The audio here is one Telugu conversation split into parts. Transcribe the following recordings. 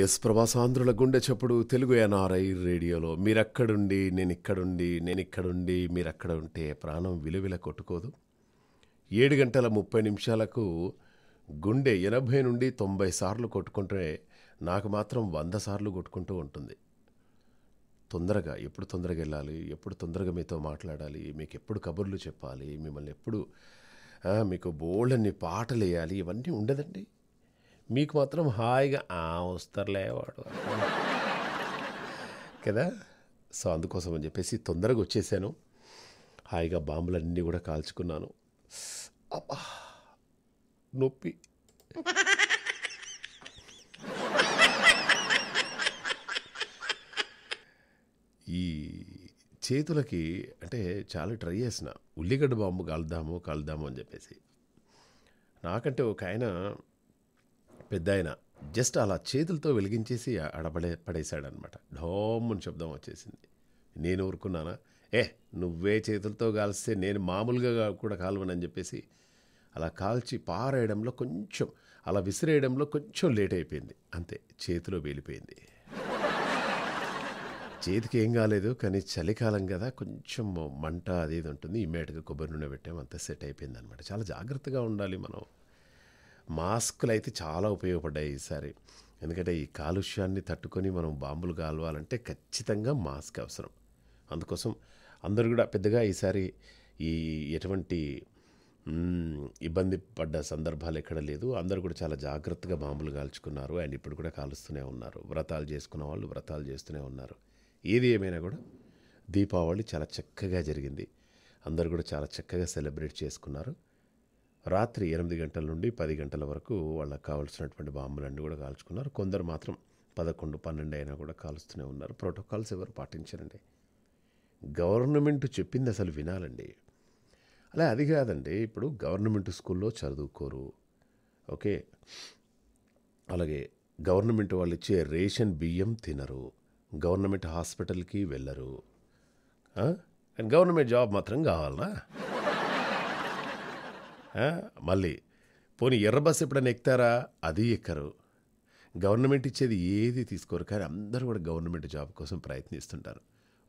ఎస్ ప్రభాస్ ఆంధ్రుల గుండె చప్పుడు తెలుగు ఎన్ఆర్ఐ రేడియోలో మీరక్కడుండి నేను ఇక్కడుండి నేను ఇక్కడుండి మీరక్కడ ఉంటే ప్రాణం విలువిల కొట్టుకోదు ఏడు గంటల ముప్పై నిమిషాలకు గుండె ఎనభై నుండి తొంభై సార్లు కొట్టుకుంటే నాకు మాత్రం వంద సార్లు కొట్టుకుంటూ ఉంటుంది తొందరగా ఎప్పుడు తొందరగా వెళ్ళాలి ఎప్పుడు తొందరగా మీతో మాట్లాడాలి మీకు ఎప్పుడు కబుర్లు చెప్పాలి మిమ్మల్ని ఎప్పుడు మీకు బోల్డన్ని పాటలు వేయాలి ఇవన్నీ ఉండదండి మీకు మాత్రం హాయిగా వస్తారులే వాడు కదా సో అందుకోసం అని చెప్పేసి తొందరగా వచ్చేసాను హాయిగా బాంబులన్నీ కూడా కాల్చుకున్నాను నొప్పి ఈ చేతులకి అంటే చాలా ట్రై చేసిన ఉల్లిగడ్డ బాంబు కలుద్దాము కలుద్దాము అని చెప్పేసి నాకంటే ఒక ఆయన పెద్ద ఆయన జస్ట్ అలా చేతులతో వెలిగించేసి అడబడే పడేశాడనమాట ఢోమ్మని శబ్దం వచ్చేసింది నేను ఊరుకున్నానా ఏ నువ్వే చేతులతో కాల్స్తే నేను మామూలుగా కూడా కాలువనని చెప్పేసి అలా కాల్చి పారేయడంలో కొంచెం అలా విసిరేయడంలో కొంచెం లేట్ అయిపోయింది అంతే చేతిలో వేలిపోయింది చేతికి ఏం కాలేదు కానీ చలికాలం కదా కొంచెం మంట అదేది ఉంటుంది మేటగా కొబ్బరి నూనె పెట్టాము అంతా సెట్ అయిపోయింది అనమాట చాలా జాగ్రత్తగా ఉండాలి మనం మాస్కులు అయితే చాలా ఉపయోగపడ్డాయి ఈసారి ఎందుకంటే ఈ కాలుష్యాన్ని తట్టుకొని మనం బాంబులు కాలవాలంటే ఖచ్చితంగా మాస్క్ అవసరం అందుకోసం అందరూ కూడా పెద్దగా ఈసారి ఈ ఎటువంటి ఇబ్బంది పడ్డ సందర్భాలు ఎక్కడ లేదు అందరూ కూడా చాలా జాగ్రత్తగా బాంబులు కాల్చుకున్నారు అండ్ ఇప్పుడు కూడా కాలుస్తూనే ఉన్నారు వ్రతాలు చేసుకున్న వాళ్ళు వ్రతాలు చేస్తూనే ఉన్నారు ఏది ఏమైనా కూడా దీపావళి చాలా చక్కగా జరిగింది అందరు కూడా చాలా చక్కగా సెలబ్రేట్ చేసుకున్నారు రాత్రి ఎనిమిది గంటల నుండి పది గంటల వరకు వాళ్ళకి కావాల్సినటువంటి బాంబులన్నీ కూడా కాల్చుకున్నారు కొందరు మాత్రం పదకొండు పన్నెండు అయినా కూడా కాలుస్తూనే ఉన్నారు ప్రోటోకాల్స్ ఎవరు పాటించరండి గవర్నమెంట్ చెప్పింది అసలు వినాలండి అలా అది కాదండి ఇప్పుడు గవర్నమెంట్ స్కూల్లో చదువుకోరు ఓకే అలాగే గవర్నమెంట్ వాళ్ళు ఇచ్చే రేషన్ బియ్యం తినరు గవర్నమెంట్ హాస్పిటల్కి వెళ్ళరు కానీ గవర్నమెంట్ జాబ్ మాత్రం కావాలనా మళ్ళీ పోనీ ఎర్ర బస్ ఎప్పుడైనా ఎక్కుతారా అది ఎక్కరు గవర్నమెంట్ ఇచ్చేది ఏది తీసుకోరు కానీ అందరూ కూడా గవర్నమెంట్ జాబ్ కోసం ప్రయత్నిస్తుంటారు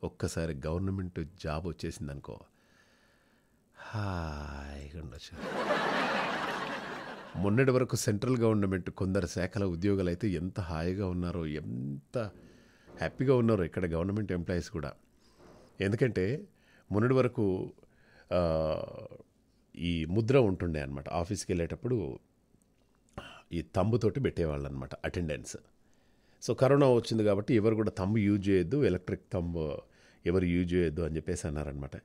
ఒక్కసారి గవర్నమెంట్ జాబ్ వచ్చేసింది అనుకో హాయిగా ఉండొచ్చు మొన్నటి వరకు సెంట్రల్ గవర్నమెంట్ కొందరు శాఖల ఉద్యోగాలు అయితే ఎంత హాయిగా ఉన్నారో ఎంత హ్యాపీగా ఉన్నారో ఇక్కడ గవర్నమెంట్ ఎంప్లాయీస్ కూడా ఎందుకంటే మొన్నటి వరకు ఈ ముద్ర ఉంటుండే అనమాట ఆఫీస్కి వెళ్ళేటప్పుడు ఈ తంబుతోటి పెట్టేవాళ్ళు అనమాట అటెండెన్స్ సో కరోనా వచ్చింది కాబట్టి ఎవరు కూడా తంబు యూజ్ చేయొద్దు ఎలక్ట్రిక్ తంబు ఎవరు యూజ్ చేయొద్దు అని చెప్పేసి అన్నారనమాట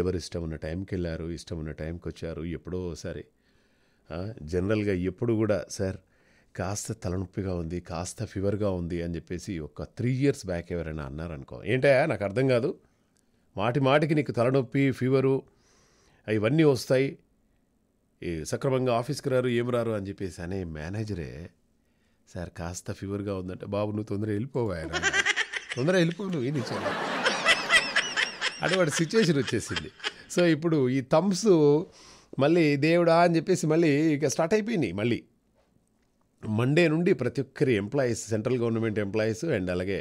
ఎవరు ఇష్టం ఉన్న టైంకి వెళ్ళారు ఇష్టం ఉన్న టైంకి వచ్చారు ఎప్పుడో ఒకసారి జనరల్గా ఎప్పుడు కూడా సార్ కాస్త తలనొప్పిగా ఉంది కాస్త ఫీవర్గా ఉంది అని చెప్పేసి ఒక త్రీ ఇయర్స్ బ్యాక్ ఎవరైనా అన్నారనుకో ఏంటయా నాకు అర్థం కాదు మాటి మాటికి నీకు తలనొప్పి ఫీవరు ఇవన్నీ వస్తాయి సక్రమంగా ఆఫీస్కి రారు ఏం రారు అని చెప్పేసి అనే మేనేజరే సార్ కాస్త ఫీవర్గా ఉందంటే బాబు నువ్వు తొందరగా వెళ్ళిపోవా తొందరగా వెళ్ళిపో నువ్వు ఏం ఇచ్చాను అంటే వాడి సిచ్యువేషన్ వచ్చేసింది సో ఇప్పుడు ఈ థమ్స్ మళ్ళీ దేవుడా అని చెప్పేసి మళ్ళీ ఇక స్టార్ట్ అయిపోయినాయి మళ్ళీ మండే నుండి ప్రతి ఒక్కరి employees central government employees and అలాగే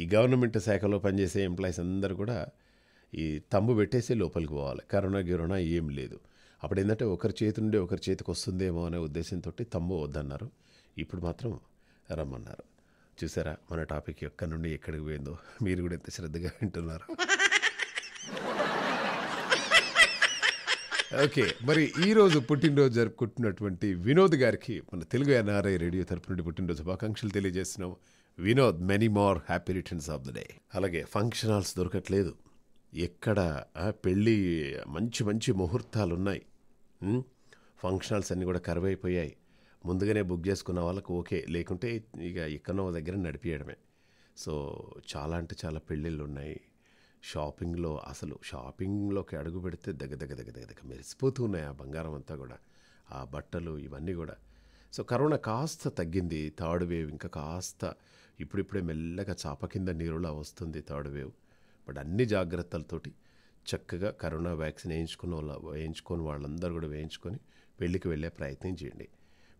ఈ గవర్నమెంట్ శాఖలో పనిచేసే ఎంప్లాయీస్ అందరూ కూడా ఈ తంబు పెట్టేసి లోపలికి పోవాలి కరోనా గిరోనా ఏం లేదు అప్పుడు ఏంటంటే ఒకరి చేతి నుండి ఒకరి చేతికి వస్తుందేమో అనే ఉద్దేశంతో తమ్ము వద్దన్నారు ఇప్పుడు మాత్రం రమ్మన్నారు చూసారా మన టాపిక్ యొక్క నుండి ఎక్కడికి పోయిందో మీరు కూడా ఎంత శ్రద్ధగా వింటున్నారు ఓకే మరి ఈరోజు పుట్టినరోజు జరుపుకుంటున్నటువంటి వినోద్ గారికి మన తెలుగు ఎన్ఆర్ఐ రేడియో తరపు నుండి పుట్టినరోజు శుభాకాంక్షలు తెలియజేస్తున్నాం Vinod many more happy returns of the day అలాగే ఫంక్షన్ హాల్స్ దొరకట్లేదు ఎక్కడ పెళ్ళి మంచి మంచి ముహూర్తాలు ఉన్నాయి ఫంక్షనల్స్ అన్నీ కూడా కరువైపోయాయి ముందుగానే బుక్ చేసుకున్న వాళ్ళకు ఓకే లేకుంటే ఇక ఎక్కడో దగ్గర నడిపించడమే సో చాలా అంటే చాలా పెళ్ళిళ్ళు ఉన్నాయి షాపింగ్లో అసలు షాపింగ్లోకి అడుగు పెడితే దగ్గ దగ్గర దగ్గర దగ్గర మెరిసిపోతూ ఉన్నాయి ఆ బంగారం అంతా కూడా ఆ బట్టలు ఇవన్నీ కూడా సో కరోనా కాస్త తగ్గింది థర్డ్ వేవ్ ఇంకా కాస్త ఇప్పుడిప్పుడే మెల్లగా చాప కింద నీరులా వస్తుంది థర్డ్ వేవ్ బట్ అన్ని జాగ్రత్తలతోటి చక్కగా కరోనా వ్యాక్సిన్ వేయించుకున్న వాళ్ళ వేయించుకొని వాళ్ళందరూ కూడా వేయించుకొని పెళ్ళికి వెళ్ళే ప్రయత్నం చేయండి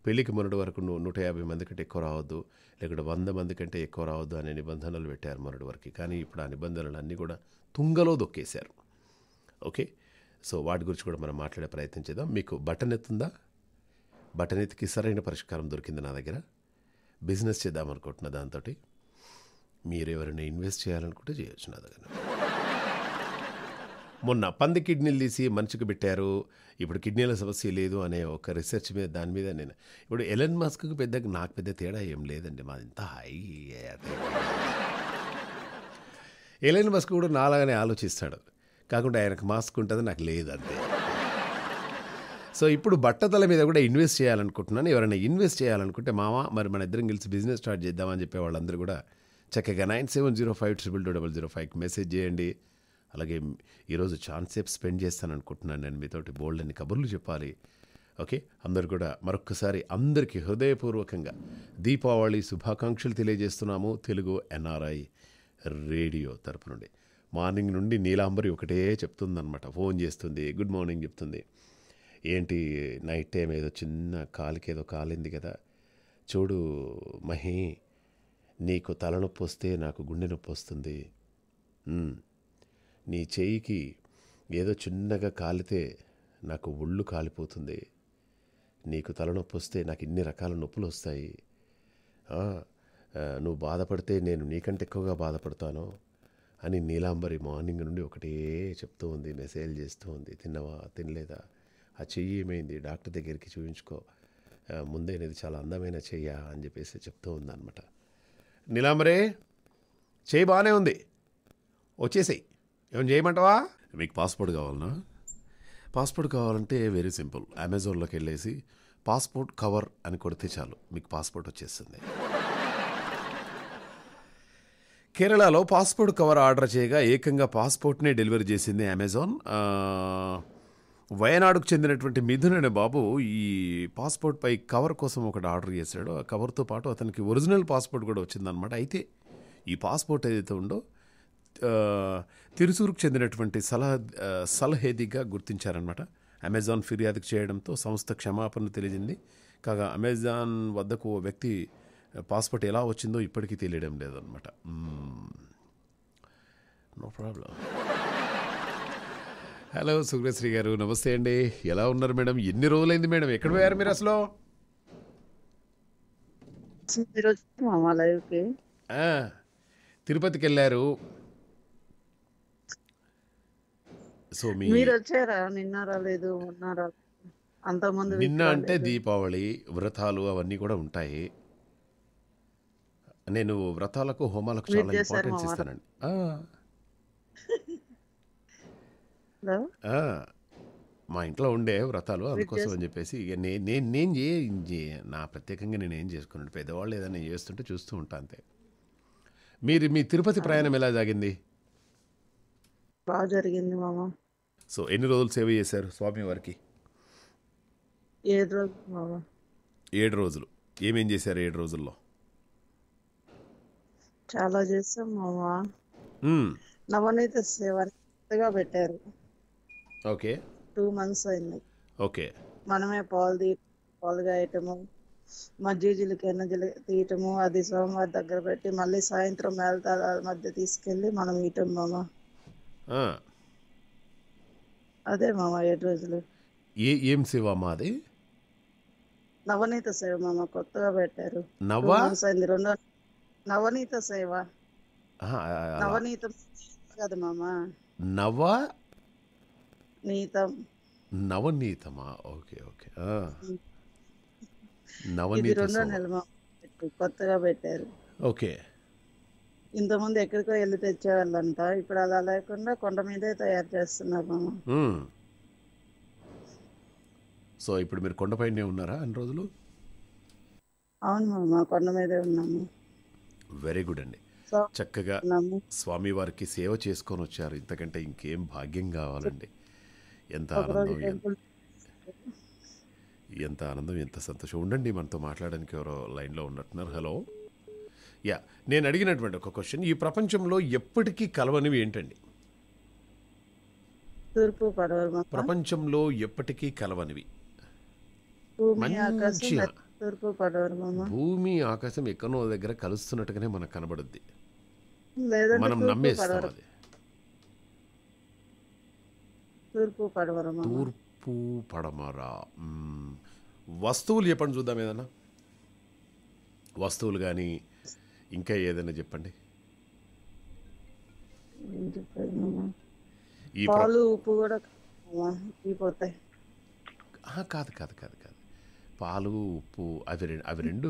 పెళ్ళికి మొన్నటి వరకు నూట యాభై మంది కంటే ఎక్కువ రావద్దు లేకుంటే వంద మంది కంటే ఎక్కువ రావద్దు అనే నిబంధనలు పెట్టారు మొన్నటి వరకు కానీ ఇప్పుడు ఆ నిబంధనలు అన్నీ కూడా తుంగలో దొక్కేశారు ఓకే సో వాటి గురించి కూడా మనం మాట్లాడే ప్రయత్నం చేద్దాం మీకు బటన్ ఎత్తుందా బటన్ ఎత్తికి సరైన పరిష్కారం దొరికింది నా దగ్గర బిజినెస్ చేద్దాం అనుకుంటున్నా దాంతో మీరు ఎవరైనా ఇన్వెస్ట్ చేయాలనుకుంటే చేయొచ్చు నా దగ్గర మొన్న పంది కిడ్నీలు తీసి మనిషికి పెట్టారు ఇప్పుడు కిడ్నీల సమస్య లేదు అనే ఒక రీసెర్చ్ మీద దాని మీద నేను ఇప్పుడు ఎలన్ మాస్క్ పెద్ద నాకు పెద్ద తేడా ఏం లేదండి మాది ఇంత హై ఎలన్ మాస్క్ కూడా నాలాగానే ఆలోచిస్తాడు కాకుండా ఆయనకు మాస్క్ ఉంటుంది నాకు లేదు అంతే సో ఇప్పుడు బట్టతల మీద కూడా ఇన్వెస్ట్ చేయాలనుకుంటున్నాను ఎవరైనా ఇన్వెస్ట్ చేయాలనుకుంటే మామ మరి మన ఇద్దరం కలిసి బిజినెస్ స్టార్ట్ చేద్దామని చెప్పే వాళ్ళందరూ కూడా చక్కగా nine seven zero five triple two double zero ఫైవ్కి మెసేజ్ చేయండి అలాగే ఈరోజు సేపు స్పెండ్ చేస్తాను అనుకుంటున్నాను నేను మీతోటి బోల్డ్ అని కబుర్లు చెప్పాలి ఓకే అందరు కూడా మరొక్కసారి అందరికీ హృదయపూర్వకంగా దీపావళి శుభాకాంక్షలు తెలియజేస్తున్నాము తెలుగు ఎన్ఆర్ఐ రేడియో తరపు నుండి మార్నింగ్ నుండి నీలాంబరి ఒకటే చెప్తుందనమాట ఫోన్ చేస్తుంది గుడ్ మార్నింగ్ చెప్తుంది ఏంటి నైట్ టైం ఏదో చిన్న కాలికి ఏదో కాలింది కదా చూడు మహే నీకు తలనొప్పి వస్తే నాకు గుండె నొప్పి వస్తుంది నీ చేయికి ఏదో చిన్నగా కాలితే నాకు ఒళ్ళు కాలిపోతుంది నీకు తలనొప్పి వస్తే నాకు ఇన్ని రకాల నొప్పులు వస్తాయి నువ్వు బాధపడితే నేను నీకంటే ఎక్కువగా బాధపడతాను అని నీలాంబరి మార్నింగ్ నుండి ఒకటే చెప్తూ ఉంది మెసేజ్ చేస్తూ ఉంది తిన్నవా తినలేదా ఆ చెయ్యి ఏమైంది డాక్టర్ దగ్గరికి చూపించుకో ముందే చాలా అందమైన చెయ్యా అని చెప్పేసి చెప్తూ ఉందన్నమాట నీలాంబరే చేయి బాగానే ఉంది వచ్చేసేయి ఏమైనా చేయమంటావా మీకు పాస్పోర్ట్ కావాలనా పాస్పోర్ట్ కావాలంటే వెరీ సింపుల్ అమెజాన్లోకి వెళ్ళేసి పాస్పోర్ట్ కవర్ అని కొడితే చాలు మీకు పాస్పోర్ట్ వచ్చేస్తుంది కేరళలో పాస్పోర్ట్ కవర్ ఆర్డర్ చేయగా ఏకంగా పాస్పోర్ట్నే డెలివరీ చేసింది అమెజాన్ వయనాడుకు చెందినటువంటి మిథున్ అనే బాబు ఈ పాస్పోర్ట్ పై కవర్ కోసం ఒకటి ఆర్డర్ చేశాడు ఆ కవర్తో పాటు అతనికి ఒరిజినల్ పాస్పోర్ట్ కూడా వచ్చిందనమాట అయితే ఈ పాస్పోర్ట్ ఏదైతే ఉందో తిరుసూరుకు చెందినటువంటి సలహా సలహేదిగా గుర్తించారనమాట అమెజాన్ ఫిర్యాదు చేయడంతో సంస్థ క్షమాపణ తెలియజేసింది కాగా అమెజాన్ వద్దకు ఓ వ్యక్తి పాస్పోర్ట్ ఎలా వచ్చిందో ఇప్పటికీ తెలియడం లేదనమాట నో ప్రాబ్లం హలో సుగ్రశ్రీ గారు నమస్తే అండి ఎలా ఉన్నారు మేడం ఎన్ని రోజులైంది మేడం ఎక్కడ పోయారు మీరు అసలు ఆ, తిరుపతికి వెళ్ళారు సో మీరు అంత నిన్న అంటే దీపావళి వ్రతాలు అవన్నీ కూడా ఉంటాయి నేను వ్రతాలకు హోమాలకు చాలా ఇంపార్టెన్స్ ఇస్తానండి ఆ? మా ఇంట్లో ఉండే వ్రతాలు అందుకోసం అని చెప్పేసి ఇక నేను నేను ఏ నా ప్రత్యేకంగా నేను ఏం చేసుకున్నాను పెద్దవాళ్ళు ఏదైనా చేస్తుంటే చూస్తూ ఉంటా అంతే మీరు మీ తిరుపతి ప్రయాణం ఎలా సాగింది బాగా జరిగింది మామ సో ఎన్ని రోజులు సేవ చేశారు స్వామి ఏడు రోజు మామ ఏడు రోజులు ఏమేం చేశారు ఏడు రోజుల్లో చాలా చేసాం మామ నవనీత సేవ పెట్టారు ఓకే టూ మంత్స్ అయింది ఓకే మనమే పాలు తీ పాలు కాయటము మధ్య జీలకైనా జీల తీయటము అది సోమవారి దగ్గర పెట్టి మళ్ళీ సాయంత్రం మేళతాల మధ్య తీసుకెళ్ళి మనం ఇయటం మామ అదే మామ ఏడు రోజులు ఏ ఏం సేవ అమ్మా అది నవనీత సేవ మామ కొత్తగా పెట్టారు నవ రెండు నవనీత సేవ నవనీత కదా మామ నవ నీతం నవనీతమా ఓకే ఓకే నవనీత రెండో నెల కొత్తగా పెట్టారు ఓకే ఇంతకుముందు ఎక్కడికో వెళ్ళి తెచ్చేవాళ్ళంట ఇప్పుడు అలా లేకుండా కొండ మీదే తయారు చేస్తున్నారు మామ సో ఇప్పుడు మీరు కొండపైనే ఉన్నారా అన్ని రోజులు అవును మామ కొండ మీదే ఉన్నాము వెరీ గుడ్ అండి సో చక్కగా స్వామి వారికి సేవ చేసుకొని వచ్చారు ఇంతకంటే ఇంకేం భాగ్యం కావాలండి ఎంత ఆనందం ఎంత ఆనందం ఎంత సంతోషం ఉండండి మనతో మాట్లాడడానికి ఎవరో లైన్లో ఉన్నట్టున్నారు హలో యా నేను అడిగినటువంటి ఒక క్వశ్చన్ ఈ ప్రపంచంలో ఎప్పటికీ కలవనివి ఏంటండి ప్రపంచంలో ఎప్పటికీ కలవనివి మంచి భూమి ఆకాశం ఎక్కడో దగ్గర కలుస్తున్నట్టుగానే మనకు కనబడుద్ది మనం నమ్మేస్తాం అది తూర్పు పడమర తూర్పు పడమర వస్తువులు చెప్పండి చూద్దాం ఏదన్నా వస్తువులు కానీ ఇంకా ఏదైనా చెప్పండి పాలు ఉప్పు కూడా కాదు కాదు కాదు కాదు పాలు ఉప్పు అవి రెండు అవి రెండు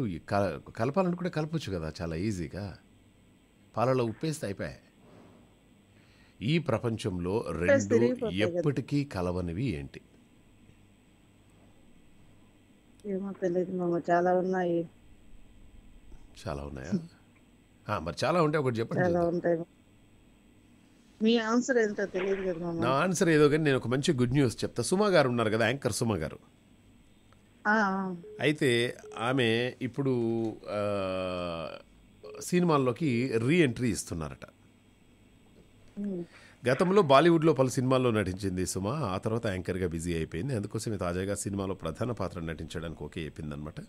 కూడా కలపచ్చు కదా చాలా ఈజీగా పాలలో ఉప్పు వేస్తే అయిపోయాయి ఈ ప్రపంచంలో రెండు ఎప్పటికీ కలవనివి ఏంటి చాలా ఉన్నాయా మరి చాలా ఉంటాయి ఒకటి చెప్పండి చాలా ఉంటాయి మీ ఆన్సర్ ఏంటో తెలియదు కదా నా ఆన్సర్ ఏదో కానీ నేను ఒక మంచి గుడ్ న్యూస్ చెప్తా సుమా గారు ఉన్నారు కదా యాంకర్ సుమా గారు అయితే ఆమె ఇప్పుడు సినిమాల్లోకి రీ ఎంట్రీ ఇస్తున్నారట గతంలో బాలీవుడ్లో పలు సినిమాల్లో నటించింది సుమ ఆ తర్వాత యాంకర్గా బిజీ అయిపోయింది అందుకోసమే తాజాగా సినిమాలో ప్రధాన పాత్ర నటించడానికి ఓకే చెప్పిందనమాట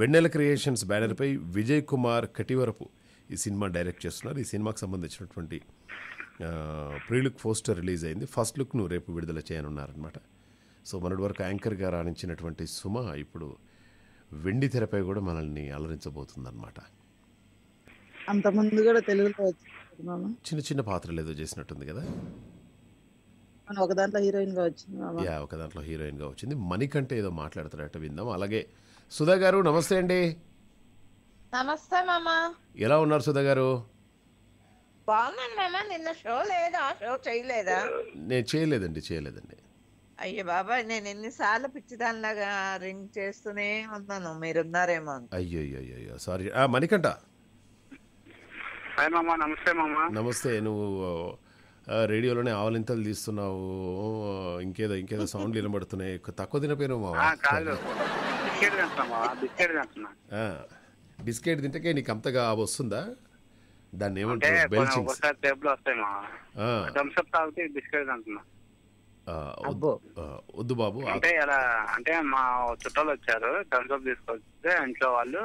వెన్నెల క్రియేషన్స్ బ్యానర్పై విజయ్ కుమార్ కటివరపు ఈ సినిమా డైరెక్ట్ చేస్తున్నారు ఈ సినిమాకి సంబంధించినటువంటి ప్రీలుక్ పోస్టర్ రిలీజ్ అయింది ఫస్ట్ లుక్ను రేపు విడుదల చేయనున్నారనమాట సో మనటి వరకు యాంకర్గా రాణించినటువంటి సుమ ఇప్పుడు వెండి తెరపై కూడా మనల్ని అలరించబోతుందన్నమాట అంత ముందు కూడా తెలుగులో చిన్న చిన్న పాత్రలు ఏదో చేసినట్టుంది కదా ఒక దాంట్లో హీరోయిన్ గా వచ్చింది యా ఒక దాంట్లో హీరోయిన్ గా వచ్చింది మణికంటే ఏదో మాట్లాడుతున్నట్టు విందాం అలాగే సుధా గారు నమస్తే అండి నమస్తే మామా ఎలా ఉన్నారు సుధా గారు బాగున్నాను మామా నిన్న షో లేదా షో చేయలేదా నేను చేయలేదండి చేయలేదండి అయ్యో బాబాయ్ నేను ఎన్నిసార్లు పిచ్చిదానిలాగా రింగ్ చేస్తూనే ఉన్నాను మీరున్నారేమో అయ్యో అయ్యో అయ్యో సారీ మణికంట హాయ్ మామా నమస్తే మామా నమస్తే నువ్వు రేడియోలోనే ఆవలింతలు తీస్తున్నావు ఇంకేదో ఇంకేదో సౌండ్లు వినబడుతున్నాయి తక్కువ తినపోయినావు మామ బిస్కెట్ తింటే నీకు అంతగా వస్తుందా దాన్ని ఒకసారి టేబుల్ వస్తాయి తాగితే బిస్కెట్ బెల్చింగ్స్ వద్దు బాబు అంటే అలా అంటే మా చుట్టాలు వచ్చారు థమ్స్ అప్ తీసుకొస్తే ఇంట్లో వాళ్ళు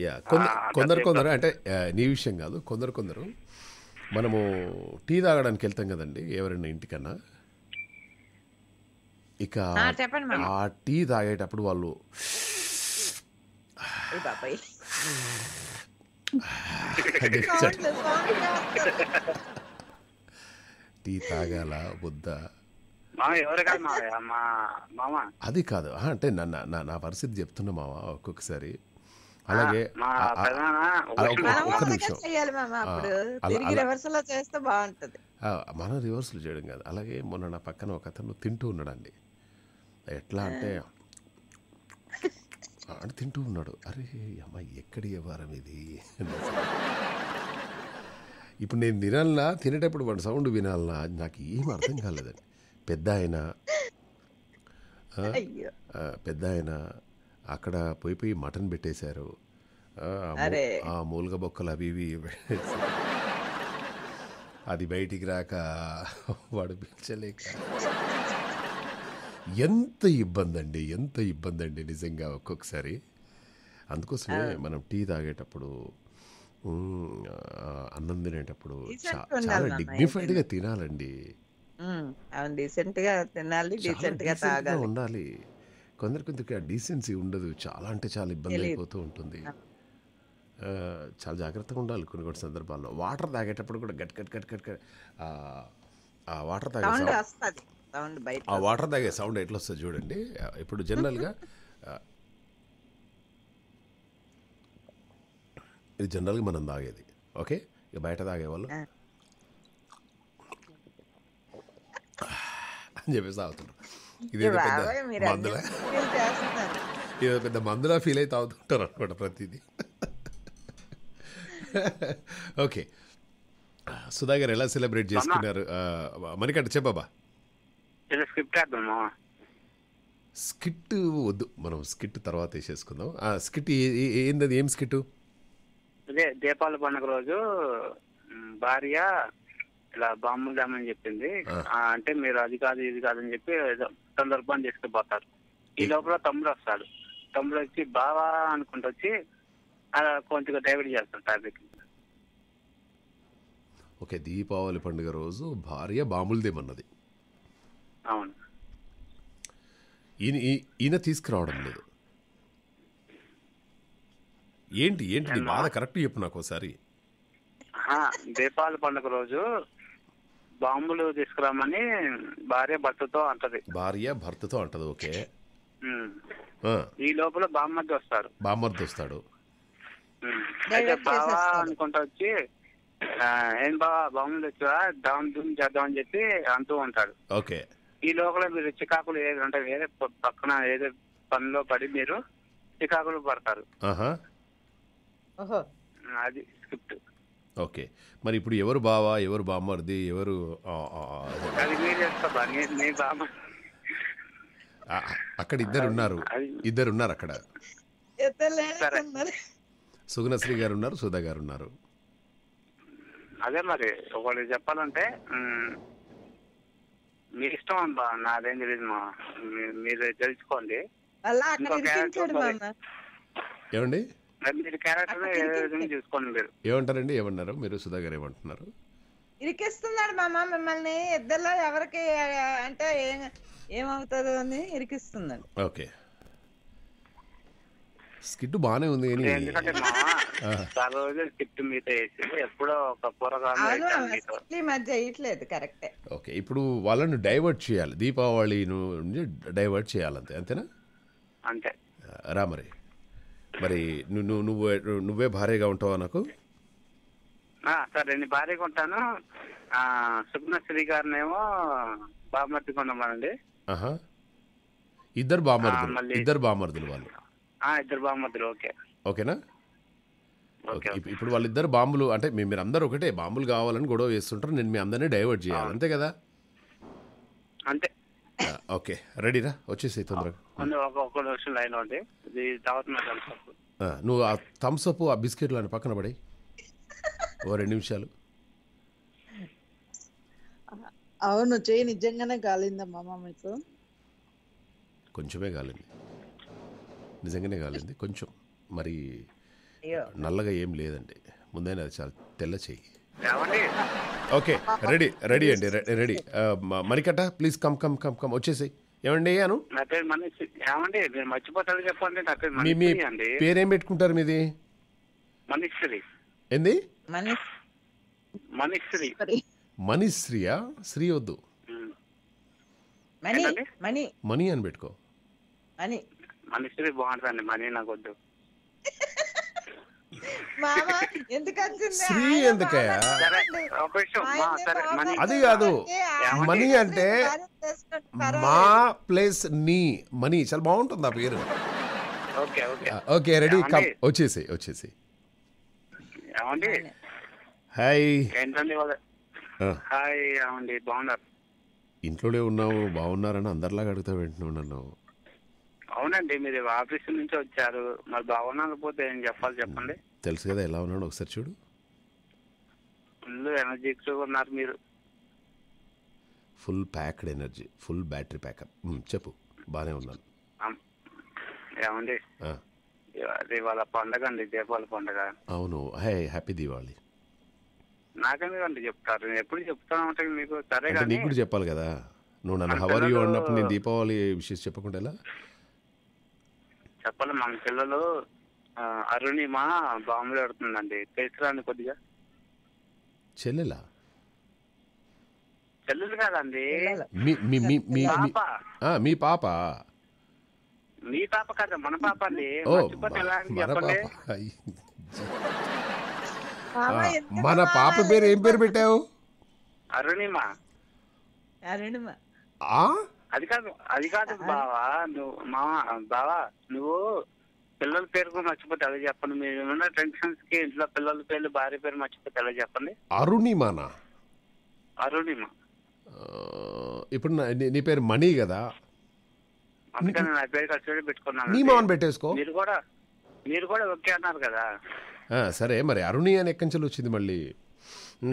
యా ah, కొందరు కొందరు అంటే నీ విషయం కాదు కొందరు కొందరు మనము టీ తాగడానికి వెళ్తాం కదండి ఎవరైనా ఇంటికన్నా ఇక ఆ టీ తాగేటప్పుడు వాళ్ళు టీ తాగాల బుద్ధ అది కాదు అంటే నా నా పరిస్థితి చెప్తున్నా మావా ఒక్కొక్కసారి అలాగే చేస్తే బాగుంటది మనం రివర్సల్ చేయడం కాదు అలాగే మొన్న నా పక్కన ఒక అతను తింటూ ఉన్నాడండి ఎట్లా అంటే అని తింటూ ఉన్నాడు అరే అమ్మాయి ఎక్కడి వ్యవహారం ఇది ఇప్పుడు నేను తినాలనా తినేటప్పుడు వాడి సౌండ్ వినాలనా నాకు ఏం అర్థం కాలేదండి పెద్ద ఆయన పెద్ద ఆయన అక్కడ పోయి పోయి మటన్ పెట్టేశారు ఆ మూలగ బొక్కలు అవి ఇవి అది బయటికి రాక వాడు పిలిచలేక ఎంత ఇబ్బంది అండి ఎంత ఇబ్బంది అండి నిజంగా ఒక్కొక్కసారి అందుకోసమే మనం టీ తాగేటప్పుడు అన్నం తినేటప్పుడు చాలా డిగ్నిఫైడ్గా తినాలండి అవును డీసెంట్గా తినాలి డీసెంట్గా తాగాలి ఉండాలి కొందరు కొందరికి ఆ డీసెన్సీ ఉండదు చాలా అంటే చాలా ఇబ్బంది అయిపోతూ ఉంటుంది చాలా జాగ్రత్తగా ఉండాలి కొన్ని కొన్ని సందర్భాల్లో వాటర్ తాగేటప్పుడు కూడా గట్ గట్ గట్ గట్ వాటర్ తాగే ఆ వాటర్ తాగే సౌండ్ ఎట్లా వస్తుంది చూడండి ఇప్పుడు జనరల్గా ఇది జనరల్గా మనం తాగేది ఓకే ఇక బయట తాగేవాళ్ళు అని చెప్పేసి తాగుతున్నారు ఇది పెద్ద మందులా ఇది పెద్ద మందులా ఫీల్ అయితే అవుతుంటారు అనమాట ప్రతిదీ ఓకే సుధా గారు ఎలా సెలబ్రేట్ చేసుకున్నారు మణికంట చెప్పబా స్కిట్ వద్దు మనం స్కిట్ తర్వాత వేసేసుకుందాం ఆ స్కిట్ ఏంది ఏం స్కిట్ అదే దీపావళి పండుగ రోజు భార్య ఇట్లా ఇలా అని చెప్పింది అంటే మీరు అది కాదు ఇది కాదని చెప్పి సందర్భం చేసుకుని పోతారు ఈ లోపల తమ్ముడు వస్తాడు తమ్ముడు వచ్చి బావా అనుకుంటూ వచ్చి అలా కొంచెం డైవర్ట్ చేస్తాడు టాపిక్ ఓకే దీపావళి పండుగ రోజు భార్య దేమన్నది అవును ఈయన ఈయన తీసుకురావడం లేదు ఏంటి ఏంటి బాధ కరెక్ట్ చెప్పు నాకు ఒకసారి దీపావళి పండుగ రోజు బాంబులు తీసుకురామని భార్య భర్తతో అంటది భార్య భర్తతో అంటది ఓకే ఈ లోపల బామ్మర్ది వస్తాడు బామ్మర్ది వస్తాడు అయితే బావా అనుకుంటా వచ్చి ఏం బావా బాంబులు వచ్చా దాని దూమ్ చేద్దాం అని చెప్పి అంటూ ఉంటాడు ఓకే ఈ లోపల మీరు చికాకులు ఏది ఉంటాయి వేరే పక్కన ఏదో పనిలో పడి మీరు చికాకులు పడతారు అది స్క్రిప్ట్ ఓకే మరి ఇప్పుడు ఎవరు బావా ఎవరు బామ్మర్ది ఎవరు అక్కడ ఇద్దరు ఉన్నారు ఇద్దరు ఉన్నారు అక్కడ సుగుణశ్రీ గారు ఉన్నారు సుధా గారు ఉన్నారు అదే మరి ఒకటి చెప్పాలంటే మీ ఇష్టం అమ్మా నాదేం తెలియదు మా మీరు తెలుసుకోండి ఏమండి మీరు ఏమంటారండి ఏమన్నారు మీరు సుధా గారు ఏమంటున్నారు ఇరికిస్తున్నాడు మామ మిమ్మల్ని ఇద్దరిలో ఎవరికి అంటే ఏం ఏమవుతుందో అని ఇరికిస్తున్నాడు ఓకే స్కిట్ బానే ఉంది కానీ చాలా స్కిట్ ఎప్పుడో ఒక ఈ మధ్య ఓకే ఇప్పుడు వాళ్ళని డైవర్ట్ చేయాలి దీపావళి నుండి డైవర్ట్ చేయాలంతే అంతేనా అంతే రామరే మరి నువ్వు నువ్వు నువ్వే భారీగా ఉంటావా నాకు సార్ నేను భారీగా ఉంటాను సుగ్నశ్రీ గారినేమో బామర్ది కొండమానండి ఇద్దరు బామర్దులు ఇద్దరు బామర్దులు వాళ్ళు ఇద్దరు బామర్దులు ఓకే ఓకేనా ఇప్పుడు వాళ్ళిద్దరు బాంబులు అంటే మీరు అందరు ఒకటే బాంబులు కావాలని గొడవ వేస్తుంటారు నేను మీ అందరినీ డైవర్ట్ చేయాలి అంతే కదా అంతే ఓకే రెడీరా వచ్చేసి తొందరగా నువ్వు ఆ థమ్స్అప్ ఆ బిస్కెట్లు అని పక్కన పడి ఓ రెండు నిమిషాలు అవును చేయి నిజంగానే కాలిందమ్మా మీకు కొంచెమే కాలింది నిజంగానే కాలింది కొంచెం మరి నల్లగా ఏం లేదండి ముందైనా అది చాలా తెల్ల చెయ్యి ఓకే రెడీ రెడీ అండి రెడీ మణికట please come come come come వచ్చేసాయి ఏమండి అయ్యాను నా పేరు మనిషి ఏమండి మీరు మర్చిపోతారు చెప్పండి నా మీ పేరేం పెట్టుకుంటారు మీది మనిశ్రీ ఏంది మనిశ్రీ మనిశ్రీయా శ్రీ వద్దు మనీ అని పెట్టుకో మనిశ్రీ బాగుంటుందండి మనీ నాకు వద్దు శ్రీ ఎందుకే అది కాదు మనీ అంటే మా ప్లేస్ నీ మనీ చాలా బాగుంటుంది ఆ పేరు ఓకే రెడీ కమ్ వచ్చేసి వచ్చేసి హాయ్ హాయ్ బాగున్నారు ఇంట్లోనే ఉన్నావు బాగున్నారని అందరిలాగా అడుగుతా వింటున్నావు నన్ను అవునండి మీరు ఆఫీస్ నుంచి వచ్చారు మరి బాగున్నాను పోతే ఏం చెప్పాలి చెప్పండి తెలుసు కదా ఎలా ఉన్నాడు ఒకసారి చూడు ఫుల్ ఎనర్జీ ఉన్నారు మీరు full packed energy full battery pack up చెప్పు బాగానే ఉన్నాను ఏమండి ఇవాళ పండగ అండి దీపావళి పండగ అవును హే హ్యాపీ దీవాళి నాకెందుకండి చెప్తారు నేను ఎప్పుడు చెప్తాను అంటే మీకు సరే నీకు కూడా చెప్పాలి కదా నువ్వు నన్ను హవర్ యూ అన్నప్పుడు నేను దీపావళి విషయం చెప్పకుండా చెప్పాలి మన పిల్లలు అరుణిమ బాంబులు ఆడుతుందండి తెలుసురాండి కొద్దిగా చెల్లెల చెల్లెలు కాదండి మీ పాప మీ పాప కాదు మన పాప అండి మన పాప మన పాప పేరు ఏం పేరు పెట్టావు అరుణిమ అరుణిమ ఆ అది కాదు అది కాదు బావా నువ్వు మా బావా నువ్వు పిల్లల పేరు కూడా మర్చిపోతే ఎలా చెప్పండి మీరు టెన్షన్స్ కి ఇంట్లో పిల్లల పేర్లు భార్య పేరు మర్చిపోతే ఎలా చెప్పండి అరుణిమానా అరుణిమ ఇప్పుడు నీ పేరు మణి కదా అందుకని నా పేరు ఖర్చు పెట్టుకున్నాను నీ మామని పెట్టేసుకో మీరు కూడా మీరు కూడా ఓకే అన్నారు కదా సరే మరి అరుణి అని ఎక్కడి నుంచి వచ్చింది మళ్ళీ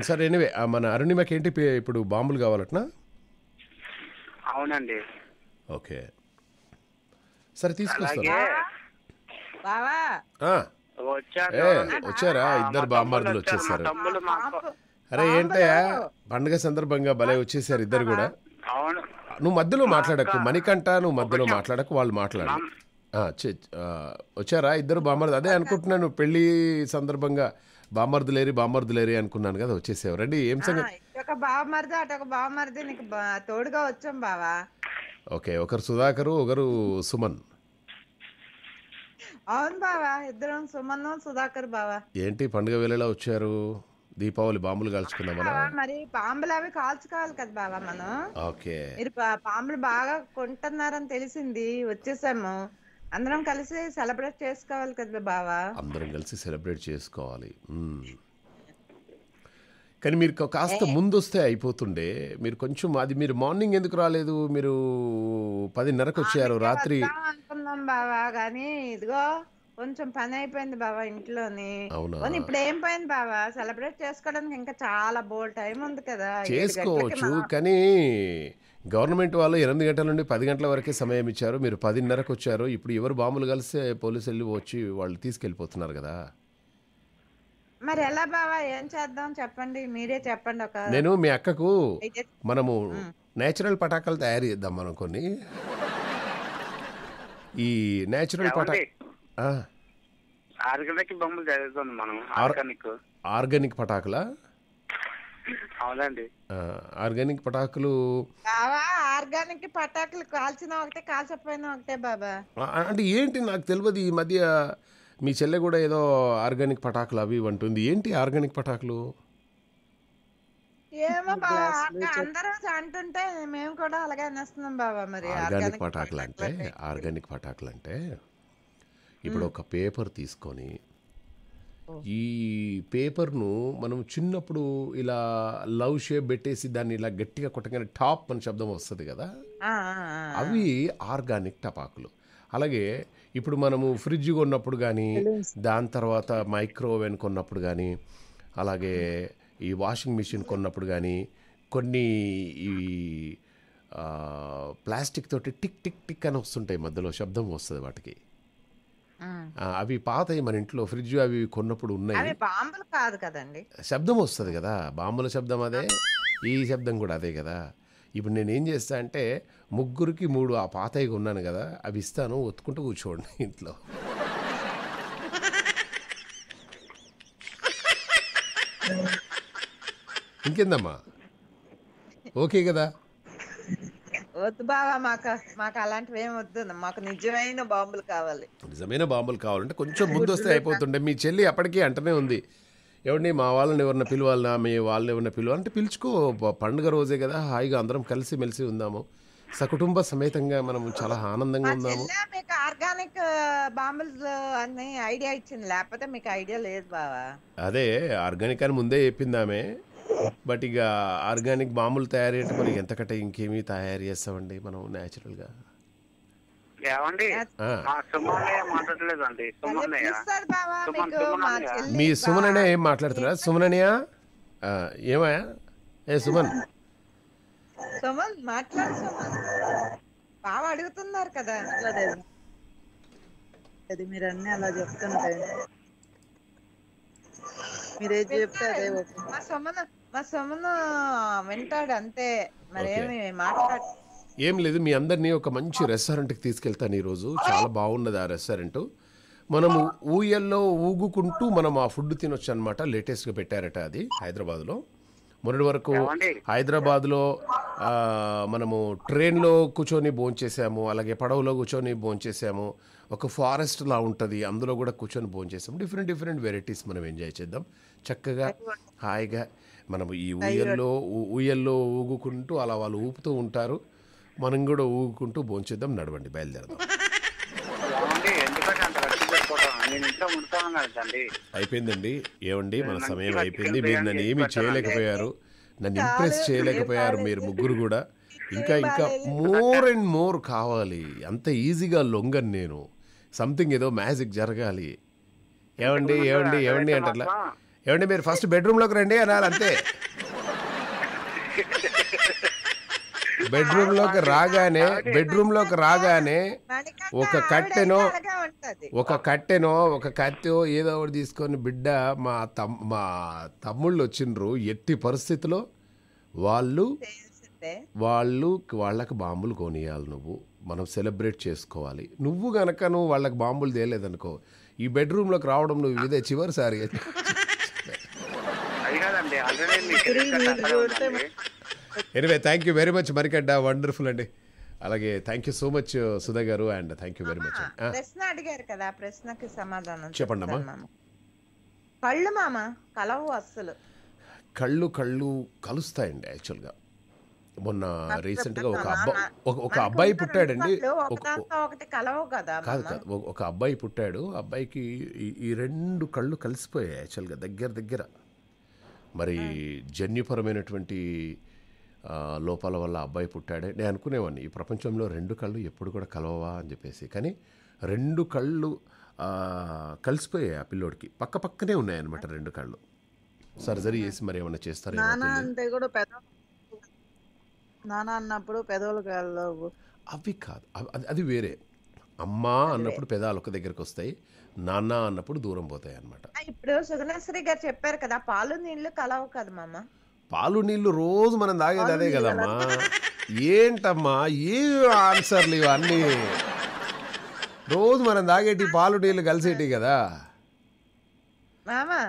సరే ఎనివే మన అరుణిమకి ఏంటి ఇప్పుడు బాంబులు కావాలట్నా అవునండి ఓకే సరే తీసుకొస్తాను ఆ, ఏ వచ్చారా ఇద్దరు మా వచ్చేసారు అరే ఏంటయ్యా పండుగ సందర్భంగా భలే వచ్చేసారు ఇద్దరు కూడా నువ్వు మధ్యలో మాట్లాడకు మణికంఠ నువ్వు మధ్యలో మాట్లాడకు వాళ్ళు మాట్లాడు వచ్చారా ఇద్దరు బామ్మర్ది అదే అనుకుంటున్నాను పెళ్లి సందర్భంగా బామర్దులేరి బామర్దులేరి అనుకున్నాను కదా వచ్చేసావు రండి ఏం సంగతి ఒక అటు ఒక బావమరిది నీకు బా- తోడుగా వచ్చాం బావా ఓకే ఒకరు సుధాకరు ఒకరు సుమన్ అవును బావా ఇద్దరం సుమన్ సుధాకర్ బావా ఏంటి పండుగ వేళలో వచ్చారు దీపావళి బాంబులు కాల్చుకున్నాం మరి పాంబులు అవి కాల్చుకోవాలి కదా బావా మనం ఓకే మీరు పాములు బాగా కొంటున్నారని తెలిసింది వచ్చేసాము అందరం కలిసి సెలబ్రేట్ చేసుకోవాలి కదా బావా అందరం కలిసి సెలబ్రేట్ చేసుకోవాలి కానీ మీరు కాస్త ముందు వస్తే అయిపోతుండే మీరు కొంచెం అది మీరు మార్నింగ్ ఎందుకు రాలేదు మీరు పదిన్నరకు వచ్చారు రాత్రి అనుకున్నాం బావా కానీ ఇదిగో కొంచెం పని అయిపోయింది బావా ఇంట్లోని ఇప్పుడు ఏం పోయింది బావా సెలబ్రేట్ చేసుకోవడానికి ఇంకా చాలా బోల్ టైం ఉంది కదా చేసుకోవచ్చు కానీ గవర్నమెంట్ వాళ్ళు ఎనిమిది గంటల నుండి పది గంటల వరకే సమయం ఇచ్చారు మీరు పదిన్నరకు వచ్చారు ఇప్పుడు ఎవరు బాంబులు కలిస్తే పోలీసులు వెళ్ళి వచ్చి వాళ్ళు తీసుకెళ్ళిపోతున్నారు కదా మరి ఎలా బావా ఏం చేద్దాం చెప్పండి మీరే చెప్పండి ఒక నేను మీ అక్కకు మనము నేచురల్ పటాకాలు తయారు చేద్దాం మనం కొన్ని ఈ నేచురల్ పటాక ఆర్గానిక్ ఆర్గానిక్ ఆర్గానిక్ పటాకులా అవునండి ఆర్గానిక్ పటాకులు ఆర్గానిక్ పటాకులు కాల్చిన ఒకటే కాల్చకపోయిన ఒకటే బాబా అంటే ఏంటి నాకు తెలియదు ఈ మధ్య మీ చెల్లె కూడా ఏదో ఆర్గానిక్ పటాకులు అవి ఉంటుంది ఏంటి ఆర్గానిక్ పటాకులు ఏమో బాబా అందరూ మేము కూడా అలాగే బాబా మరి ఆర్గానిక్ పటాకులు అంటే ఆర్గానిక్ పటాకులు అంటే ఇప్పుడు ఒక పేపర్ తీసుకొని ఈ పేపర్ను మనం చిన్నప్పుడు ఇలా లవ్ షేప్ పెట్టేసి దాన్ని ఇలా గట్టిగా కొట్టగానే టాప్ అని శబ్దం వస్తుంది కదా అవి ఆర్గానిక్ టపాకులు అలాగే ఇప్పుడు మనము ఫ్రిడ్జ్ కొన్నప్పుడు కానీ దాని తర్వాత మైక్రోవేవ్ కొన్నప్పుడు కానీ అలాగే ఈ వాషింగ్ మిషన్ కొన్నప్పుడు కానీ కొన్ని ఈ ప్లాస్టిక్ తోటి టిక్ టిక్ టిక్ అని వస్తుంటాయి మధ్యలో శబ్దం వస్తుంది వాటికి అవి పాతయి మన ఇంట్లో ఫ్రిడ్జ్ అవి కొన్నప్పుడు ఉన్నాయి బాంబులు కాదు కదండి శబ్దం వస్తుంది కదా బాంబుల శబ్దం అదే ఈ శబ్దం కూడా అదే కదా ఇప్పుడు నేను ఏం చేస్తా అంటే ముగ్గురికి మూడు ఆ పాతయి ఉన్నాను కదా అవి ఇస్తాను ఒత్తుకుంటూ కూర్చోండి ఇంట్లో ఇంకేందమ్మా ఓకే కదా వద్దు బావా మాకు మాకు అలాంటివి ఏమి వద్దు మాకు నిజమైన బాంబులు కావాలి నిజమైన బాంబులు కావాలంటే కొంచెం ముందు వస్తే అయిపోతుండే మీ చెల్లి అప్పటికీ అంటనే ఉంది ఎవరిని మా వాళ్ళని ఎవరిన పిలవాలనా మీ వాళ్ళని ఎవరిన పిలవాలంటే పిలుచుకో పండుగ రోజే కదా హాయిగా అందరం కలిసి మెలిసి ఉందాము సకుటుంబ సమేతంగా మనం చాలా ఆనందంగా ఉన్నాము మీకు ఆర్గానిక్ బాంబులు అని ఐడియా ఇచ్చింది లేకపోతే మీకు ఐడియా లేదు బావా అదే ఆర్గానిక్ అని ముందే చెప్పిందామే బట్ ఇక ఆర్గానిక్ మామూలు తయారు చేయటం ఎంతకంటే ఇంకేమీ తయారు చేస్తామండి మనం గా మీ సుమన్ అనే ఏం మాట్లాడుతున్నా సుమన్ అనియా ఏమయా ఏ సుమన్ సుమన్ మాట్లాడు సుమన్ అడుగుతున్నారు కదా అది మీరు అన్ని అలా మీరేం చెప్తారు సుమన్ మా వింటాడు అంతే మాట్లాడు ఏం లేదు మీ అందరినీ ఒక మంచి రెస్టారెంట్కి తీసుకెళ్తాను ఈరోజు చాలా బాగున్నది ఆ రెస్టారెంట్ మనము ఊయల్లో ఊగుకుంటూ మనం ఆ ఫుడ్ తినొచ్చు అనమాట లేటెస్ట్గా పెట్టారట అది హైదరాబాద్లో మొన్నటి వరకు హైదరాబాద్లో మనము ట్రైన్లో కూర్చొని భోంచేసాము అలాగే పడవలో కూర్చొని భోంచేసాము ఒక ఫారెస్ట్ లా ఉంటుంది అందులో కూడా కూర్చొని భోంచేసాము డిఫరెంట్ డిఫరెంట్ వెరైటీస్ మనం ఎంజాయ్ చేద్దాం చక్కగా హాయిగా మనము ఈ ఊయల్లో ఊయల్లో ఊగుకుంటూ అలా వాళ్ళు ఊపుతూ ఉంటారు మనం కూడా ఊగుకుంటూ భోంచేద్దాం నడవండి బయలుదేరదాం అయిపోయిందండి ఏమండి మన సమయం అయిపోయింది మీరు నన్ను ఏమి చేయలేకపోయారు నన్ను ఇంప్రెస్ చేయలేకపోయారు మీరు ముగ్గురు కూడా ఇంకా ఇంకా మోర్ అండ్ మోర్ కావాలి అంత ఈజీగా లొంగను నేను సంథింగ్ ఏదో మ్యాజిక్ జరగాలి ఏమండి ఏమండి ఏమండి అంటారు ఏమండి మీరు ఫస్ట్ బెడ్రూమ్లోకి రండి అనాలి అంతే బెడ్రూమ్లోకి రాగానే బెడ్రూమ్లోకి రాగానే ఒక కట్టెనో ఒక కట్టెనో ఒక కట్టె ఏదో ఒకటి తీసుకొని బిడ్డ మా తమ్ మా తమ్ముళ్ళు వచ్చిండ్రు ఎట్టి పరిస్థితిలో వాళ్ళు వాళ్ళు వాళ్ళకి బాంబులు కొనియాలి నువ్వు మనం సెలబ్రేట్ చేసుకోవాలి నువ్వు గనక నువ్వు వాళ్ళకి బాంబులు తేలేదనుకో ఈ బెడ్రూమ్లోకి రావడం నువ్వు ఇదే చివరిసారి anyway thank you very much మరికడ్డ వండర్ఫుల్ అండి అలాగే thank you so much Sudha గారు and thank you very much ప్రశ్న అడిగారు కదా ప్రశ్నకి సమాధానం చెప్పండి అమ్మా కళ్ళు మామ కలవు అస్సలు కళ్ళు కళ్ళు కలుస్తాయండి గా మొన్న రీసెంట్ గా ఒక అబ్బాయి ఒక అబ్బాయి పుట్టాడండి కాదు కాదు ఒక అబ్బాయి పుట్టాడు అబ్బాయికి ఈ రెండు కళ్ళు కలిసిపోయాయి యాక్చువల్ గా దగ్గర దగ్గర మరి జన్యుపరమైనటువంటి లోపాల వల్ల అబ్బాయి పుట్టాడే నేను అనుకునేవాడిని ఈ ప్రపంచంలో రెండు కళ్ళు ఎప్పుడు కూడా కలవవా అని చెప్పేసి కానీ రెండు కళ్ళు కలిసిపోయాయి ఆ పిల్లోడికి పక్క పక్కనే ఉన్నాయన్నమాట రెండు కళ్ళు సర్జరీ చేసి మరి ఏమైనా చేస్తారు అంటే నానా అన్నప్పుడు పెదవుల అవి కాదు అది వేరే అమ్మా అన్నప్పుడు పెదాలు ఒక దగ్గరకు వస్తాయి నాన్న అన్నప్పుడు దూరం పోతాయి అనమాట ఇప్పుడు సుగణశ్రీ గారు చెప్పారు కదా పాలు నీళ్లు కలవు కదా మామ పాలు నీళ్లు రోజు మనం తాగేది అదే కదమ్మా ఏంటమ్మా ఏ ఆన్సర్లు ఇవన్నీ రోజు మనం తాగేటి పాలు నీళ్లు కలిసేటి కదా మామా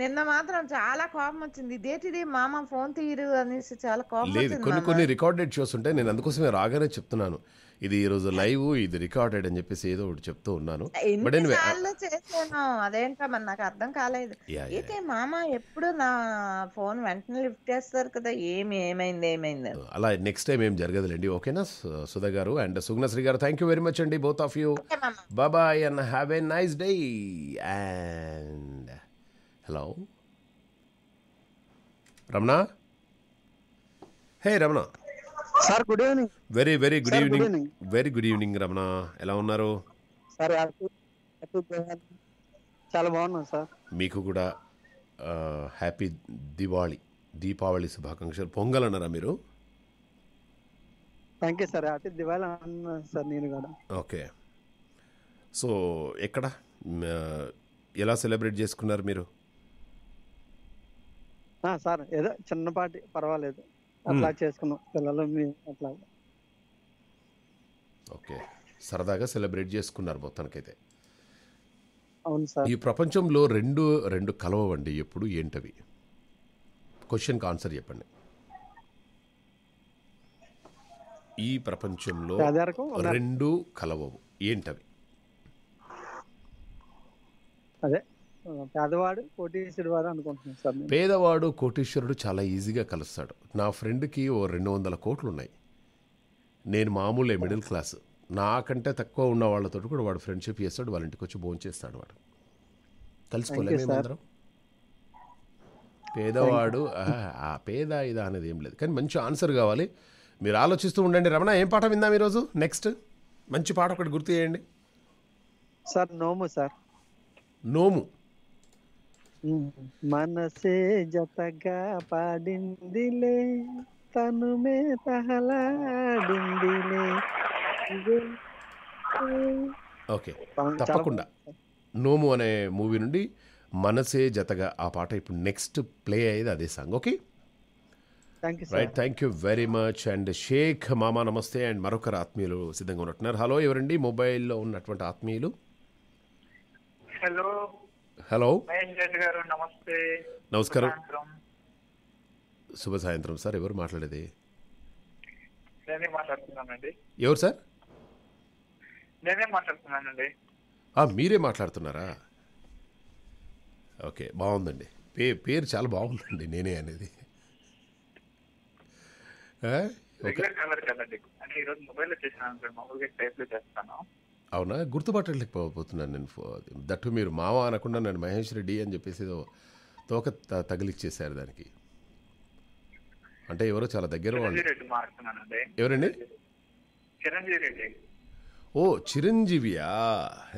నిన్న మాత్రం చాలా కోపం వచ్చింది ఇదేటిది మామ ఫోన్ తీయరు అనేసి చాలా కోపం లేదు కొన్ని కొన్ని రికార్డెడ్ షోస్ ఉంటాయి నేను అందుకోసమే రాగానే చెప్తున్నాను ఇది ఈరోజు లైవ్ ఇది రికార్డెడ్ అని చెప్పేసి ఏదో ఒకటి చెప్తూ ఉన్నాను బట్ అదేంటో మరి నాకు అర్థం కాలేదు అయితే మామ ఎప్పుడు నా ఫోన్ వెంటనే లిఫ్ట్ చేస్తారు కదా ఏమి ఏమైంది ఏమైంది uh, అలా నెక్స్ట్ టైం ఏం జరగదులేండి ఓకేనా సు- గారు అండ్ సుగ్నశ్రీ గారు థ్యాంక్ యూ వెరీ మచ్ అండి బోత్ ఆఫ్ యూ బాబాయ్ and have a nice day and hello Ramana hey Ramana sir good evening very very good evening very good evening Ramana ఎలా ఉన్నారు సార్ చాలా బాగున్నాను సార్ మీకు కూడా హ్యాపీ దివాళి దీపావళి శుభాకాంక్షలు పొంగల్ అన్నారా మీరు thank you sir happy Diwali sir నేను కూడా ఓకే సో ఎక్కడ ఎలా సెలబ్రేట్ చేసుకున్నారు మీరు సార్ ఏదో చిన్నపాటి పర్వాలేదు అట్లా చేసుకున్నాం పిల్లలు అట్లా ఓకే సరదాగా సెలబ్రేట్ చేసుకున్నారు మొత్తానికైతే అవును సార్ ఈ ప్రపంచంలో రెండు రెండు కలవండి ఎప్పుడు ఏంటవి క్వశ్చన్కి ఆన్సర్ చెప్పండి ఈ ప్రపంచంలో రెండు కలవవు ఏంటవి అదే పేదవాడు కోటీశ్వరుడు వారు అనుకుంటున్నాను సార్ పేదవాడు కోటీశ్వరుడు చాలా ఈజీగా కలుస్తాడు నా ఫ్రెండ్కి ఓ రెండు వందల కోట్లు ఉన్నాయి నేను మామూలే మిడిల్ క్లాస్ నాకంటే తక్కువ ఉన్న వాళ్ళతో కూడా వాడు ఫ్రెండ్షిప్ చేస్తాడు వాళ్ళ ఇంటికి వచ్చి భోజనం చేస్తాడు వాడు కలిసిపోలేమందరం పేదవాడు ఆ పేద ఇదా అనేది ఏం లేదు కానీ మంచి ఆన్సర్ కావాలి మీరు ఆలోచిస్తూ ఉండండి రమణ ఏం పాట విందాం ఈరోజు నెక్స్ట్ మంచి పాట ఒకటి గుర్తు చేయండి సార్ నోము సార్ నోము మనసే జతగా పాడిందిలే మే తహలాడిందిలే ఓకే తప్పకుండా నోము అనే మూవీ నుండి మనసే జతగా ఆ పాట ఇప్పుడు నెక్స్ట్ ప్లే అయ్యేది అదే song okay right thank you very much and Sheikh మామా నమస్తే అండ్ మరొకరు ఆత్మీయులు సిద్ధంగా ఉన్నట్టున్నారు హలో ఎవరండి మొబైల్లో ఉన్నటువంటి ఆత్మీయులు హలో హలో గారు నమస్తే నమస్కారం శుభ సాయంత్రం సార్ ఎవరు మాట్లాడేది నేనే మాట్లాడుతున్నానండి ఎవరు సార్ నేనే మాట్లాడుతున్నానండి మీరే మాట్లాడుతున్నారా ఓకే బాగుందండి పే పేరు చాలా బాగుందండి నేనే అనేది కదండి అంటే చేస్తాను అవునా గుర్తుపట్టలేకపోతున్నాను నేను దట్టు మీరు మావా అనకుండా నన్ను మహేష్ రెడ్డి అని చెప్పేసి ఏదో తోక తగిలిచ్చేసారు దానికి అంటే ఎవరో చాలా దగ్గర వాళ్ళు ఎవరండి ఓ చిరంజీవియా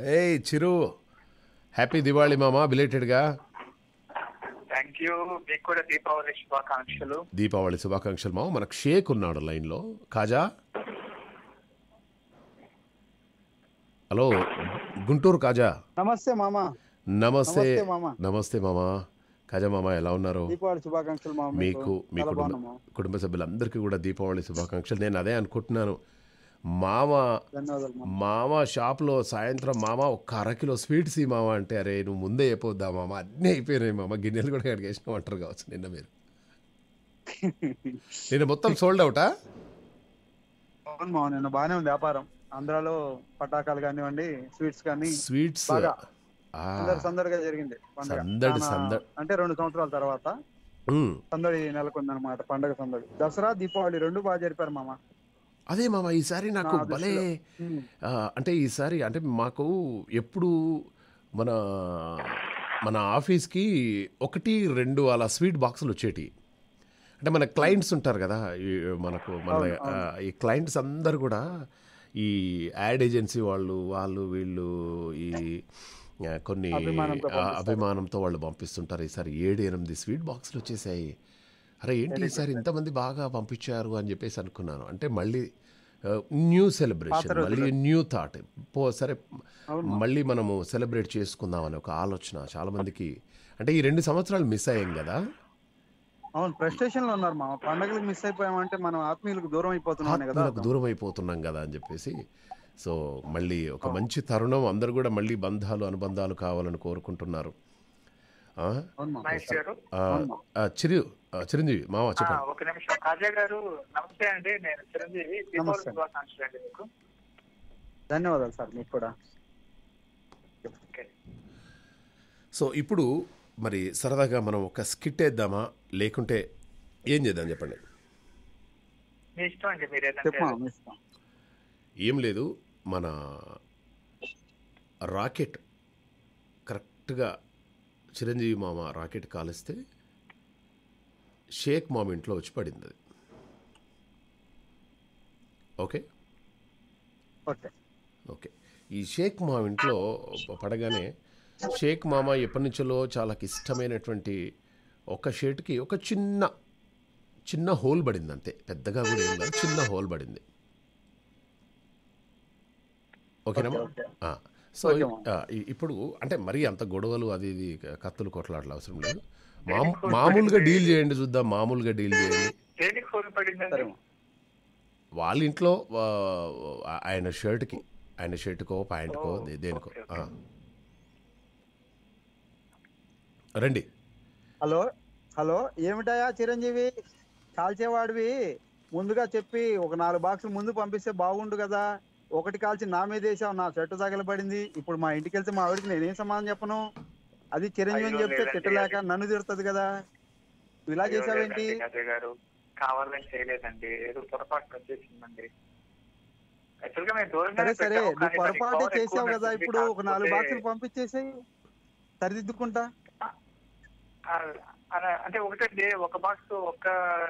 హే చిరు హ్యాపీ దివాళి మామా బిలేటెడ్గా థ్యాంక్ యూ దీపావళి శుభాకాంక్షలు దీపావళి మామ షేక్ ఉన్నాడు లైన్ లో కాజా హలో గుంటూరు కాజా నమస్తే మామా నమస్తే నమస్తే మామా కాజా మామ ఎలా ఉన్నారు మీకు మీ కుటుంబ కుటుంబ సభ్యులందరికీ కూడా దీపావళి శుభాకాంక్షలు నేను అదే అనుకుంటున్నాను మామ మామ షాప్లో సాయంత్రం మామ ఒక్క అరకిలో స్వీట్స్ ఈ మామ అంటే అరే నువ్వు ముందే అయిపోద్దా మామ అన్నీ అయిపోయినాయి మామ గిన్నెలు కూడా అడిగేసిన అంటారు కావచ్చు నిన్న మీరు నిన్న మొత్తం సోల్డ్ అవుటా బాగానే ఉంది వ్యాపారం ఆంధ్రాలో పటాకాలు కానివ్వండి స్వీట్స్ కానీ స్వీట్స్ సందడిగా జరిగింది సందడి సందడి అంటే రెండు సంవత్సరాల తర్వాత సందడి నెలకొంది అనమాట పండగ సందడి దసరా దీపావళి రెండు బాగా జరిపారు మామ అదే మామ ఈసారి నాకు భలే అంటే ఈసారి అంటే మాకు ఎప్పుడు మన మన ఆఫీస్కి ఒకటి రెండు అలా స్వీట్ బాక్సులు వచ్చేటి అంటే మన క్లయింట్స్ ఉంటారు కదా మనకు మన ఈ క్లయింట్స్ అందరు కూడా ఈ యాడ్ ఏజెన్సీ వాళ్ళు వాళ్ళు వీళ్ళు ఈ కొన్ని అభిమానంతో వాళ్ళు పంపిస్తుంటారు ఈసారి ఏడు ఎనిమిది స్వీట్ బాక్స్లు వచ్చేసాయి అరే ఏంటి ఈసారి ఇంతమంది బాగా పంపించారు అని చెప్పేసి అనుకున్నాను అంటే మళ్ళీ న్యూ సెలబ్రేషన్ మళ్ళీ న్యూ థాట్ పో సరే మళ్ళీ మనము సెలబ్రేట్ చేసుకుందాం అనే ఒక ఆలోచన చాలామందికి అంటే ఈ రెండు సంవత్సరాలు మిస్ అయ్యాం కదా అవును ఫ్రస్ట్రేషన్ లో ఉన్నారు మా పండగలకు మిస్ అయిపోయామంటే మనం ఆత్మీయులకు దూరం అయిపోతున్నాం కదా దూరం అయిపోతున్నాం కదా అని చెప్పేసి సో మళ్ళీ ఒక మంచి తరుణం అందరు కూడా మళ్ళీ బంధాలు అనుబంధాలు కావాలని కోరుకుంటున్నారు చిరు చిరంజీవి మామ చెప్పండి ఒక నిమిషం గారు నమస్తే అండి నేను చిరంజీవి ధన్యవాదాలు సార్ మీకు కూడా సో ఇప్పుడు మరి సరదాగా మనం ఒక స్కిట్ వేద్దామా లేకుంటే ఏం చేద్దాం చెప్పండి ఏం లేదు మన రాకెట్ కరెక్ట్గా చిరంజీవి మామ రాకెట్ కాలిస్తే షేక్ మామ ఇంట్లో వచ్చి పడింది అది ఓకే ఓకే ఈ షేక్ మామ ఇంట్లో పడగానే షేక్ మామ ఎప్పటి నుంచో చాలా ఇష్టమైనటువంటి ఒక షర్ట్కి ఒక చిన్న చిన్న హోల్ పడింది అంతే పెద్దగా కూడా ఏం చిన్న హోల్ పడింది ఓకేనమ్మా సో ఇప్పుడు అంటే మరీ అంత గొడవలు అది ఇది కత్తులు కొట్లాటలు అవసరం లేదు మామూలుగా డీల్ చేయండి చూద్దాం మామూలుగా డీల్ చేయండి వాళ్ళ ఇంట్లో ఆయన షర్ట్కి ఆయన షర్ట్కో ప్యాంట్కో దేనికో రండి హలో హలో ఏమిటయా చిరంజీవి కాల్చేవాడివి ముందుగా చెప్పి ఒక నాలుగు బాక్సులు ముందు పంపిస్తే బాగుండు కదా ఒకటి కాల్చి నా మీద వేసావు నా చెట్టు తగలబడింది ఇప్పుడు మా ఇంటికి వెళ్తే మా ఆవిడకి నేనేం సమాధానం చెప్పను అది చిరంజీవి అని చెప్తే తిట్టలేక నన్ను తిడుతుంది కదా ఇలా చేసావేంటి సరే సరే నువ్వు పొరపాటు చేసావు కదా ఇప్పుడు ఒక నాలుగు బాక్సులు పంపించేసి సరిదిద్దుకుంటా అంటే ఒకటే ఒక బాక్స్ ఒక్క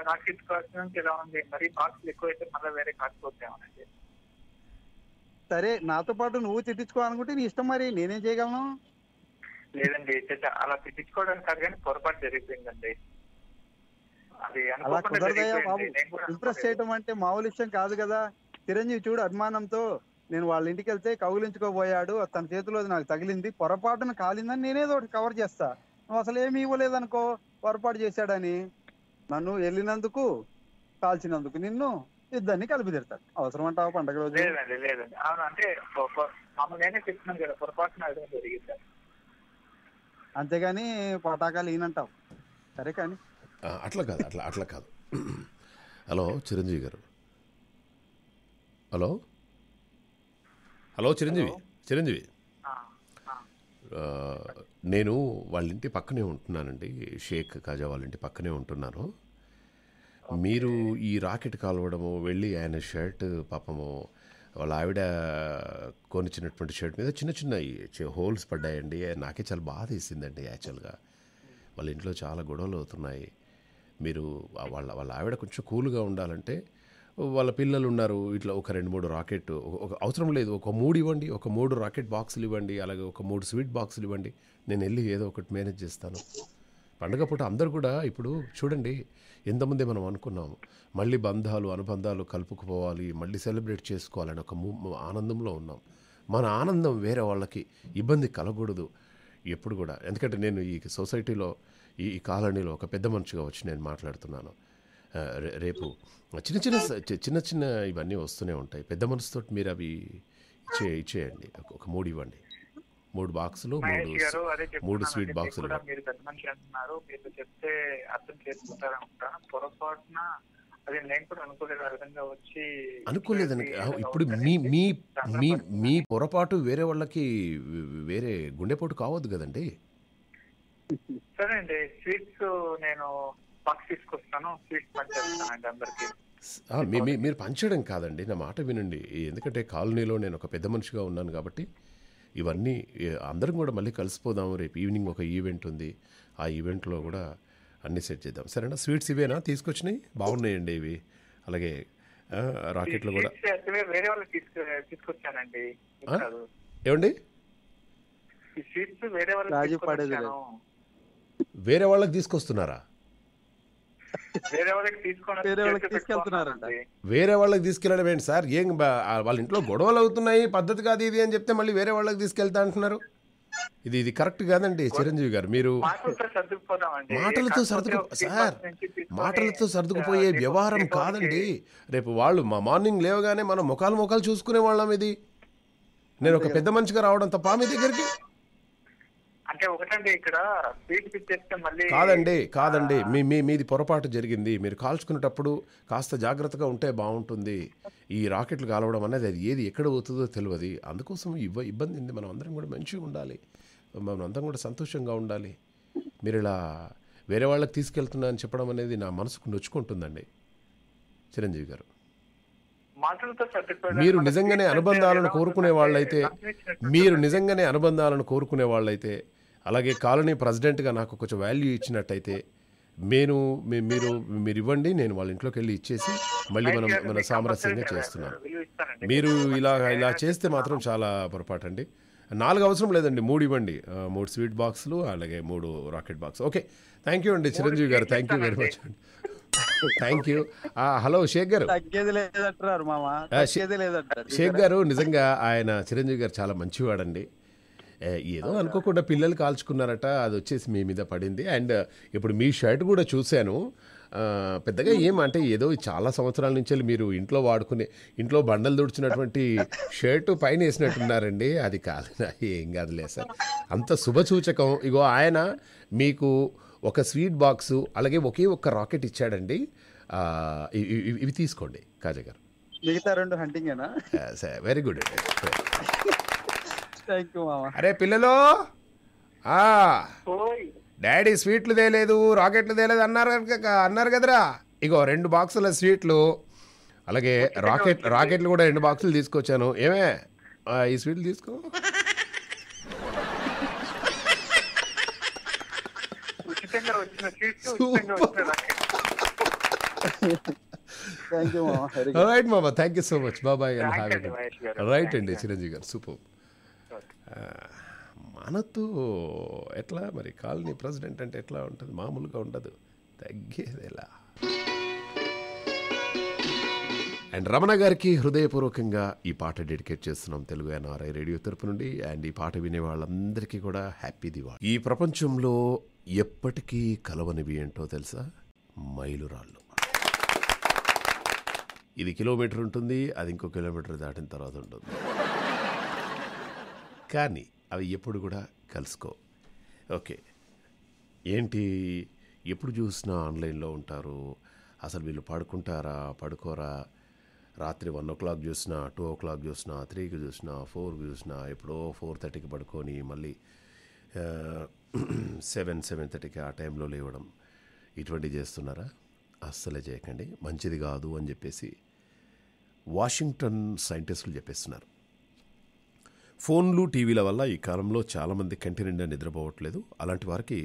రాకెట్ కాస్ట్ ఎలా ఉంది మరి బాక్స్ ఎక్కువైతే మళ్ళీ వేరే కాస్ట్ సరే నాతో పాటు నువ్వు తెప్పించుకోవాలనుకుంటే నీ ఇష్టం మరి నేనేం చేయగలను లేదండి అలా తిట్టించుకోవడానికి కాదు కానీ పొరపాటు జరిగిపోయిందండి ఇంప్రెస్ చేయడం అంటే మామూలు విషయం కాదు కదా చిరంజీవి చూడు అభిమానంతో నేను వాళ్ళ ఇంటికి వెళ్తే కౌగులించుకోబోయాడు తన చేతిలో నాకు తగిలింది పొరపాటున కాలిందని నేనేదో ఒకటి కవర్ చేస్తా నువ్వు అసలు ఏమి ఇవ్వలేదనుకో పొరపాటు చేశాడని నన్ను వెళ్ళినందుకు కాల్చినందుకు నిన్ను ఇద్దరిని కలిపి తిడతాడు అవసరం అంటావా పండగ రోజు లేదండి లేదండి అవును అంటే నేనే చెప్తున్నాను కదా పొరపాటున జరిగింది అంతేగాని పటాకాలు ఈనంటావు సరే కానీ అట్లా కాదు అట్లా అట్లా కాదు హలో చిరంజీవి గారు హలో హలో చిరంజీవి చిరంజీవి నేను వాళ్ళ ఇంటి పక్కనే ఉంటున్నానండి షేక్ కాజా వాళ్ళ ఇంటి పక్కనే ఉంటున్నాను మీరు ఈ రాకెట్ కాలవడము వెళ్ళి ఆయన షర్ట్ పాపము వాళ్ళ ఆవిడ కొనిచ్చినటువంటి షర్ట్ మీద చిన్న చిన్న హోల్స్ పడ్డాయండి నాకే చాలా బాధ వేసిందండి యాక్చువల్గా వాళ్ళ ఇంట్లో చాలా గొడవలు అవుతున్నాయి మీరు వాళ్ళ వాళ్ళ ఆవిడ కొంచెం కూల్గా ఉండాలంటే వాళ్ళ పిల్లలు ఉన్నారు ఇట్లా ఒక రెండు మూడు రాకెట్ ఒక అవసరం లేదు ఒక మూడు ఇవ్వండి ఒక మూడు రాకెట్ బాక్సులు ఇవ్వండి అలాగే ఒక మూడు స్వీట్ బాక్సులు ఇవ్వండి నేను వెళ్ళి ఏదో ఒకటి మేనేజ్ చేస్తాను పండగ పూట అందరు కూడా ఇప్పుడు చూడండి ఎంతమంది మనం అనుకున్నాము మళ్ళీ బంధాలు అనుబంధాలు కలుపుకుపోవాలి మళ్ళీ సెలబ్రేట్ చేసుకోవాలని ఒక ఆనందంలో ఉన్నాం మన ఆనందం వేరే వాళ్ళకి ఇబ్బంది కలగకూడదు ఎప్పుడు కూడా ఎందుకంటే నేను ఈ సొసైటీలో ఈ కాలనీలో ఒక పెద్ద మనిషిగా వచ్చి నేను మాట్లాడుతున్నాను రేపు చిన్న చిన్న చిన్న చిన్న ఇవన్నీ వస్తూనే ఉంటాయి పెద్ద మనసుతో మీరు అవి ఇచ్చే ఇచ్చేయండి ఒక మూడు ఇవ్వండి మూడు బాక్సులు మూడు మూడు స్వీట్ బాక్సులు పెద్ద మనిషి అంటున్నారు మీరు చెప్తే అర్థం చేసుకుంటారు పొరపాటున అదే నేను కూడా అనుకోలేదు ఆ విధంగా వచ్చి ఇప్పుడు మీ మీ మీ మీ పొరపాటు వేరే వాళ్ళకి వేరే గుండెపోటు కావద్దు కదండి సరే అండి స్వీట్స్ నేను మీరు పంచడం కాదండి నా మాట వినండి ఎందుకంటే కాలనీలో నేను ఒక పెద్ద మనిషిగా ఉన్నాను కాబట్టి ఇవన్నీ అందరం కూడా మళ్ళీ కలిసిపోదాము రేపు ఈవినింగ్ ఒక ఈవెంట్ ఉంది ఆ ఈవెంట్లో కూడా అన్నీ సెట్ చేద్దాం సరేనా స్వీట్స్ ఇవేనా తీసుకొచ్చినాయి బాగున్నాయండి ఇవి అలాగే రాకెట్లు కూడా వేరే తీసుకొచ్చానండి ఏమండి వేరే వాళ్ళకి తీసుకొస్తున్నారా వేరే వాళ్ళకి తీసుకెళ్తున్నారంట వేరే వాళ్ళకి తీసుకెళ్ళడం ఏంటి సార్ ఏం వాళ్ళ ఇంట్లో గొడవలు అవుతున్నాయి పద్ధతి కాదు ఇది అని చెప్తే మళ్ళీ వేరే వాళ్ళకి తీసుకెళ్తా అంటున్నారు ఇది ఇది కరెక్ట్ కాదండి చిరంజీవి గారు మీరు మాటలతో సర్దుకు సార్ మాటలతో సర్దుకుపోయే వ్యవహారం కాదండి రేపు వాళ్ళు మా మార్నింగ్ లేవగానే మనం ముఖాలు ముఖాలు చూసుకునే వాళ్ళం ఇది నేను ఒక పెద్ద మనిషిగా రావడం తప్ప మీ దగ్గరికి కాదండి కాదండి మీ మీ మీది పొరపాటు జరిగింది మీరు కాల్చుకునేటప్పుడు కాస్త జాగ్రత్తగా ఉంటే బాగుంటుంది ఈ రాకెట్లు కాలవడం అనేది అది ఏది ఎక్కడ పోతుందో తెలియదు అందుకోసం ఇవ్వ ఇబ్బంది ఉంది మనం అందరం కూడా మంచిగా ఉండాలి మనం అందరం కూడా సంతోషంగా ఉండాలి మీరు ఇలా వేరే వాళ్ళకి తీసుకెళ్తున్నా అని చెప్పడం అనేది నా మనసుకు నొచ్చుకుంటుందండి చిరంజీవి గారు మీరు నిజంగానే అనుబంధాలను కోరుకునే వాళ్ళైతే మీరు నిజంగానే అనుబంధాలను కోరుకునే వాళ్ళైతే అలాగే కాలనీ ప్రెసిడెంట్గా నాకు కొంచెం వాల్యూ ఇచ్చినట్టయితే నేను మీరు మీరు ఇవ్వండి నేను వాళ్ళ ఇంట్లోకి వెళ్ళి ఇచ్చేసి మళ్ళీ మనం మన సామరస్యంగా చేస్తున్నాం మీరు ఇలా ఇలా చేస్తే మాత్రం చాలా పొరపాటు అండి నాలుగు అవసరం లేదండి మూడు ఇవ్వండి మూడు స్వీట్ బాక్సులు అలాగే మూడు rocket box okay thank you అండి చిరంజీవి గారు థ్యాంక్ యూ వెరీ మచ్ అండి థ్యాంక్ యూ హలో షేక్ గారు షేక్ గారు నిజంగా ఆయన చిరంజీవి గారు చాలా మంచివాడండి ఏదో అనుకోకుండా పిల్లలు కాల్చుకున్నారట అది వచ్చేసి మీ మీద పడింది అండ్ ఇప్పుడు మీ షర్ట్ కూడా చూశాను పెద్దగా ఏమంటే ఏదో చాలా సంవత్సరాల నుంచి మీరు ఇంట్లో వాడుకునే ఇంట్లో బండలు దుడిచినటువంటి షర్టు పైన వేసినట్టున్నారండి అది కాదు ఏం కాదులే సార్ అంత శుభసూచకం ఇగో ఆయన మీకు ఒక స్వీట్ బాక్స్ అలాగే ఒకే ఒక్క రాకెట్ ఇచ్చాడండి ఇవి తీసుకోండి కాజా గారు మిగతా రెండు హంటింగేనా వెరీ గుడ్ అండి అరే పిల్లలు ఆ డాడీ స్వీట్లు తేలేదు రాకెట్లు తేలేదు అన్నారు అన్నారు కదరా ఇగో రెండు బాక్సుల స్వీట్లు అలాగే రాకెట్ రాకెట్లు కూడా రెండు బాక్సులు తీసుకొచ్చాను ఏమే ఈ స్వీట్లు తీసుకో రైట్ మామ థ్యాంక్ యూ సో మచ్ బాబాయ్ రైట్ అండి చిరంజీవి గారు సూపర్ మనతో ఎట్లా మరి కాలనీ ప్రెసిడెంట్ అంటే ఎట్లా ఉంటుంది మామూలుగా ఉండదు తగ్గేది ఎలా అండ్ రమణ గారికి హృదయపూర్వకంగా ఈ పాట డెడికేట్ చేస్తున్నాం తెలుగు ఎన్ఆర్ఐ రేడియో తరపు నుండి అండ్ ఈ పాట వినే వాళ్ళందరికీ కూడా హ్యాపీ దివాళి ఈ ప్రపంచంలో ఎప్పటికీ కలవనివి ఏంటో తెలుసా మైలురాళ్ళు ఇది కిలోమీటర్ ఉంటుంది అది ఇంకో కిలోమీటర్ దాటిన తర్వాత ఉంటుంది కానీ అవి ఎప్పుడు కూడా కలుసుకో ఓకే ఏంటి ఎప్పుడు చూసినా ఆన్లైన్లో ఉంటారు అసలు వీళ్ళు పడుకుంటారా పడుకోరా రాత్రి వన్ ఓ క్లాక్ చూసినా టూ ఓ క్లాక్ చూసినా త్రీకి చూసినా ఫోర్కి చూసినా ఎప్పుడో ఫోర్ థర్టీకి పడుకొని మళ్ళీ సెవెన్ సెవెన్ థర్టీకి ఆ టైంలో లేవడం ఇటువంటివి చేస్తున్నారా అస్సలే చేయకండి మంచిది కాదు అని చెప్పేసి వాషింగ్టన్ సైంటిస్టులు చెప్పేస్తున్నారు ఫోన్లు టీవీల వల్ల ఈ కాలంలో చాలామంది కంటి నిండా నిద్రపోవట్లేదు అలాంటి వారికి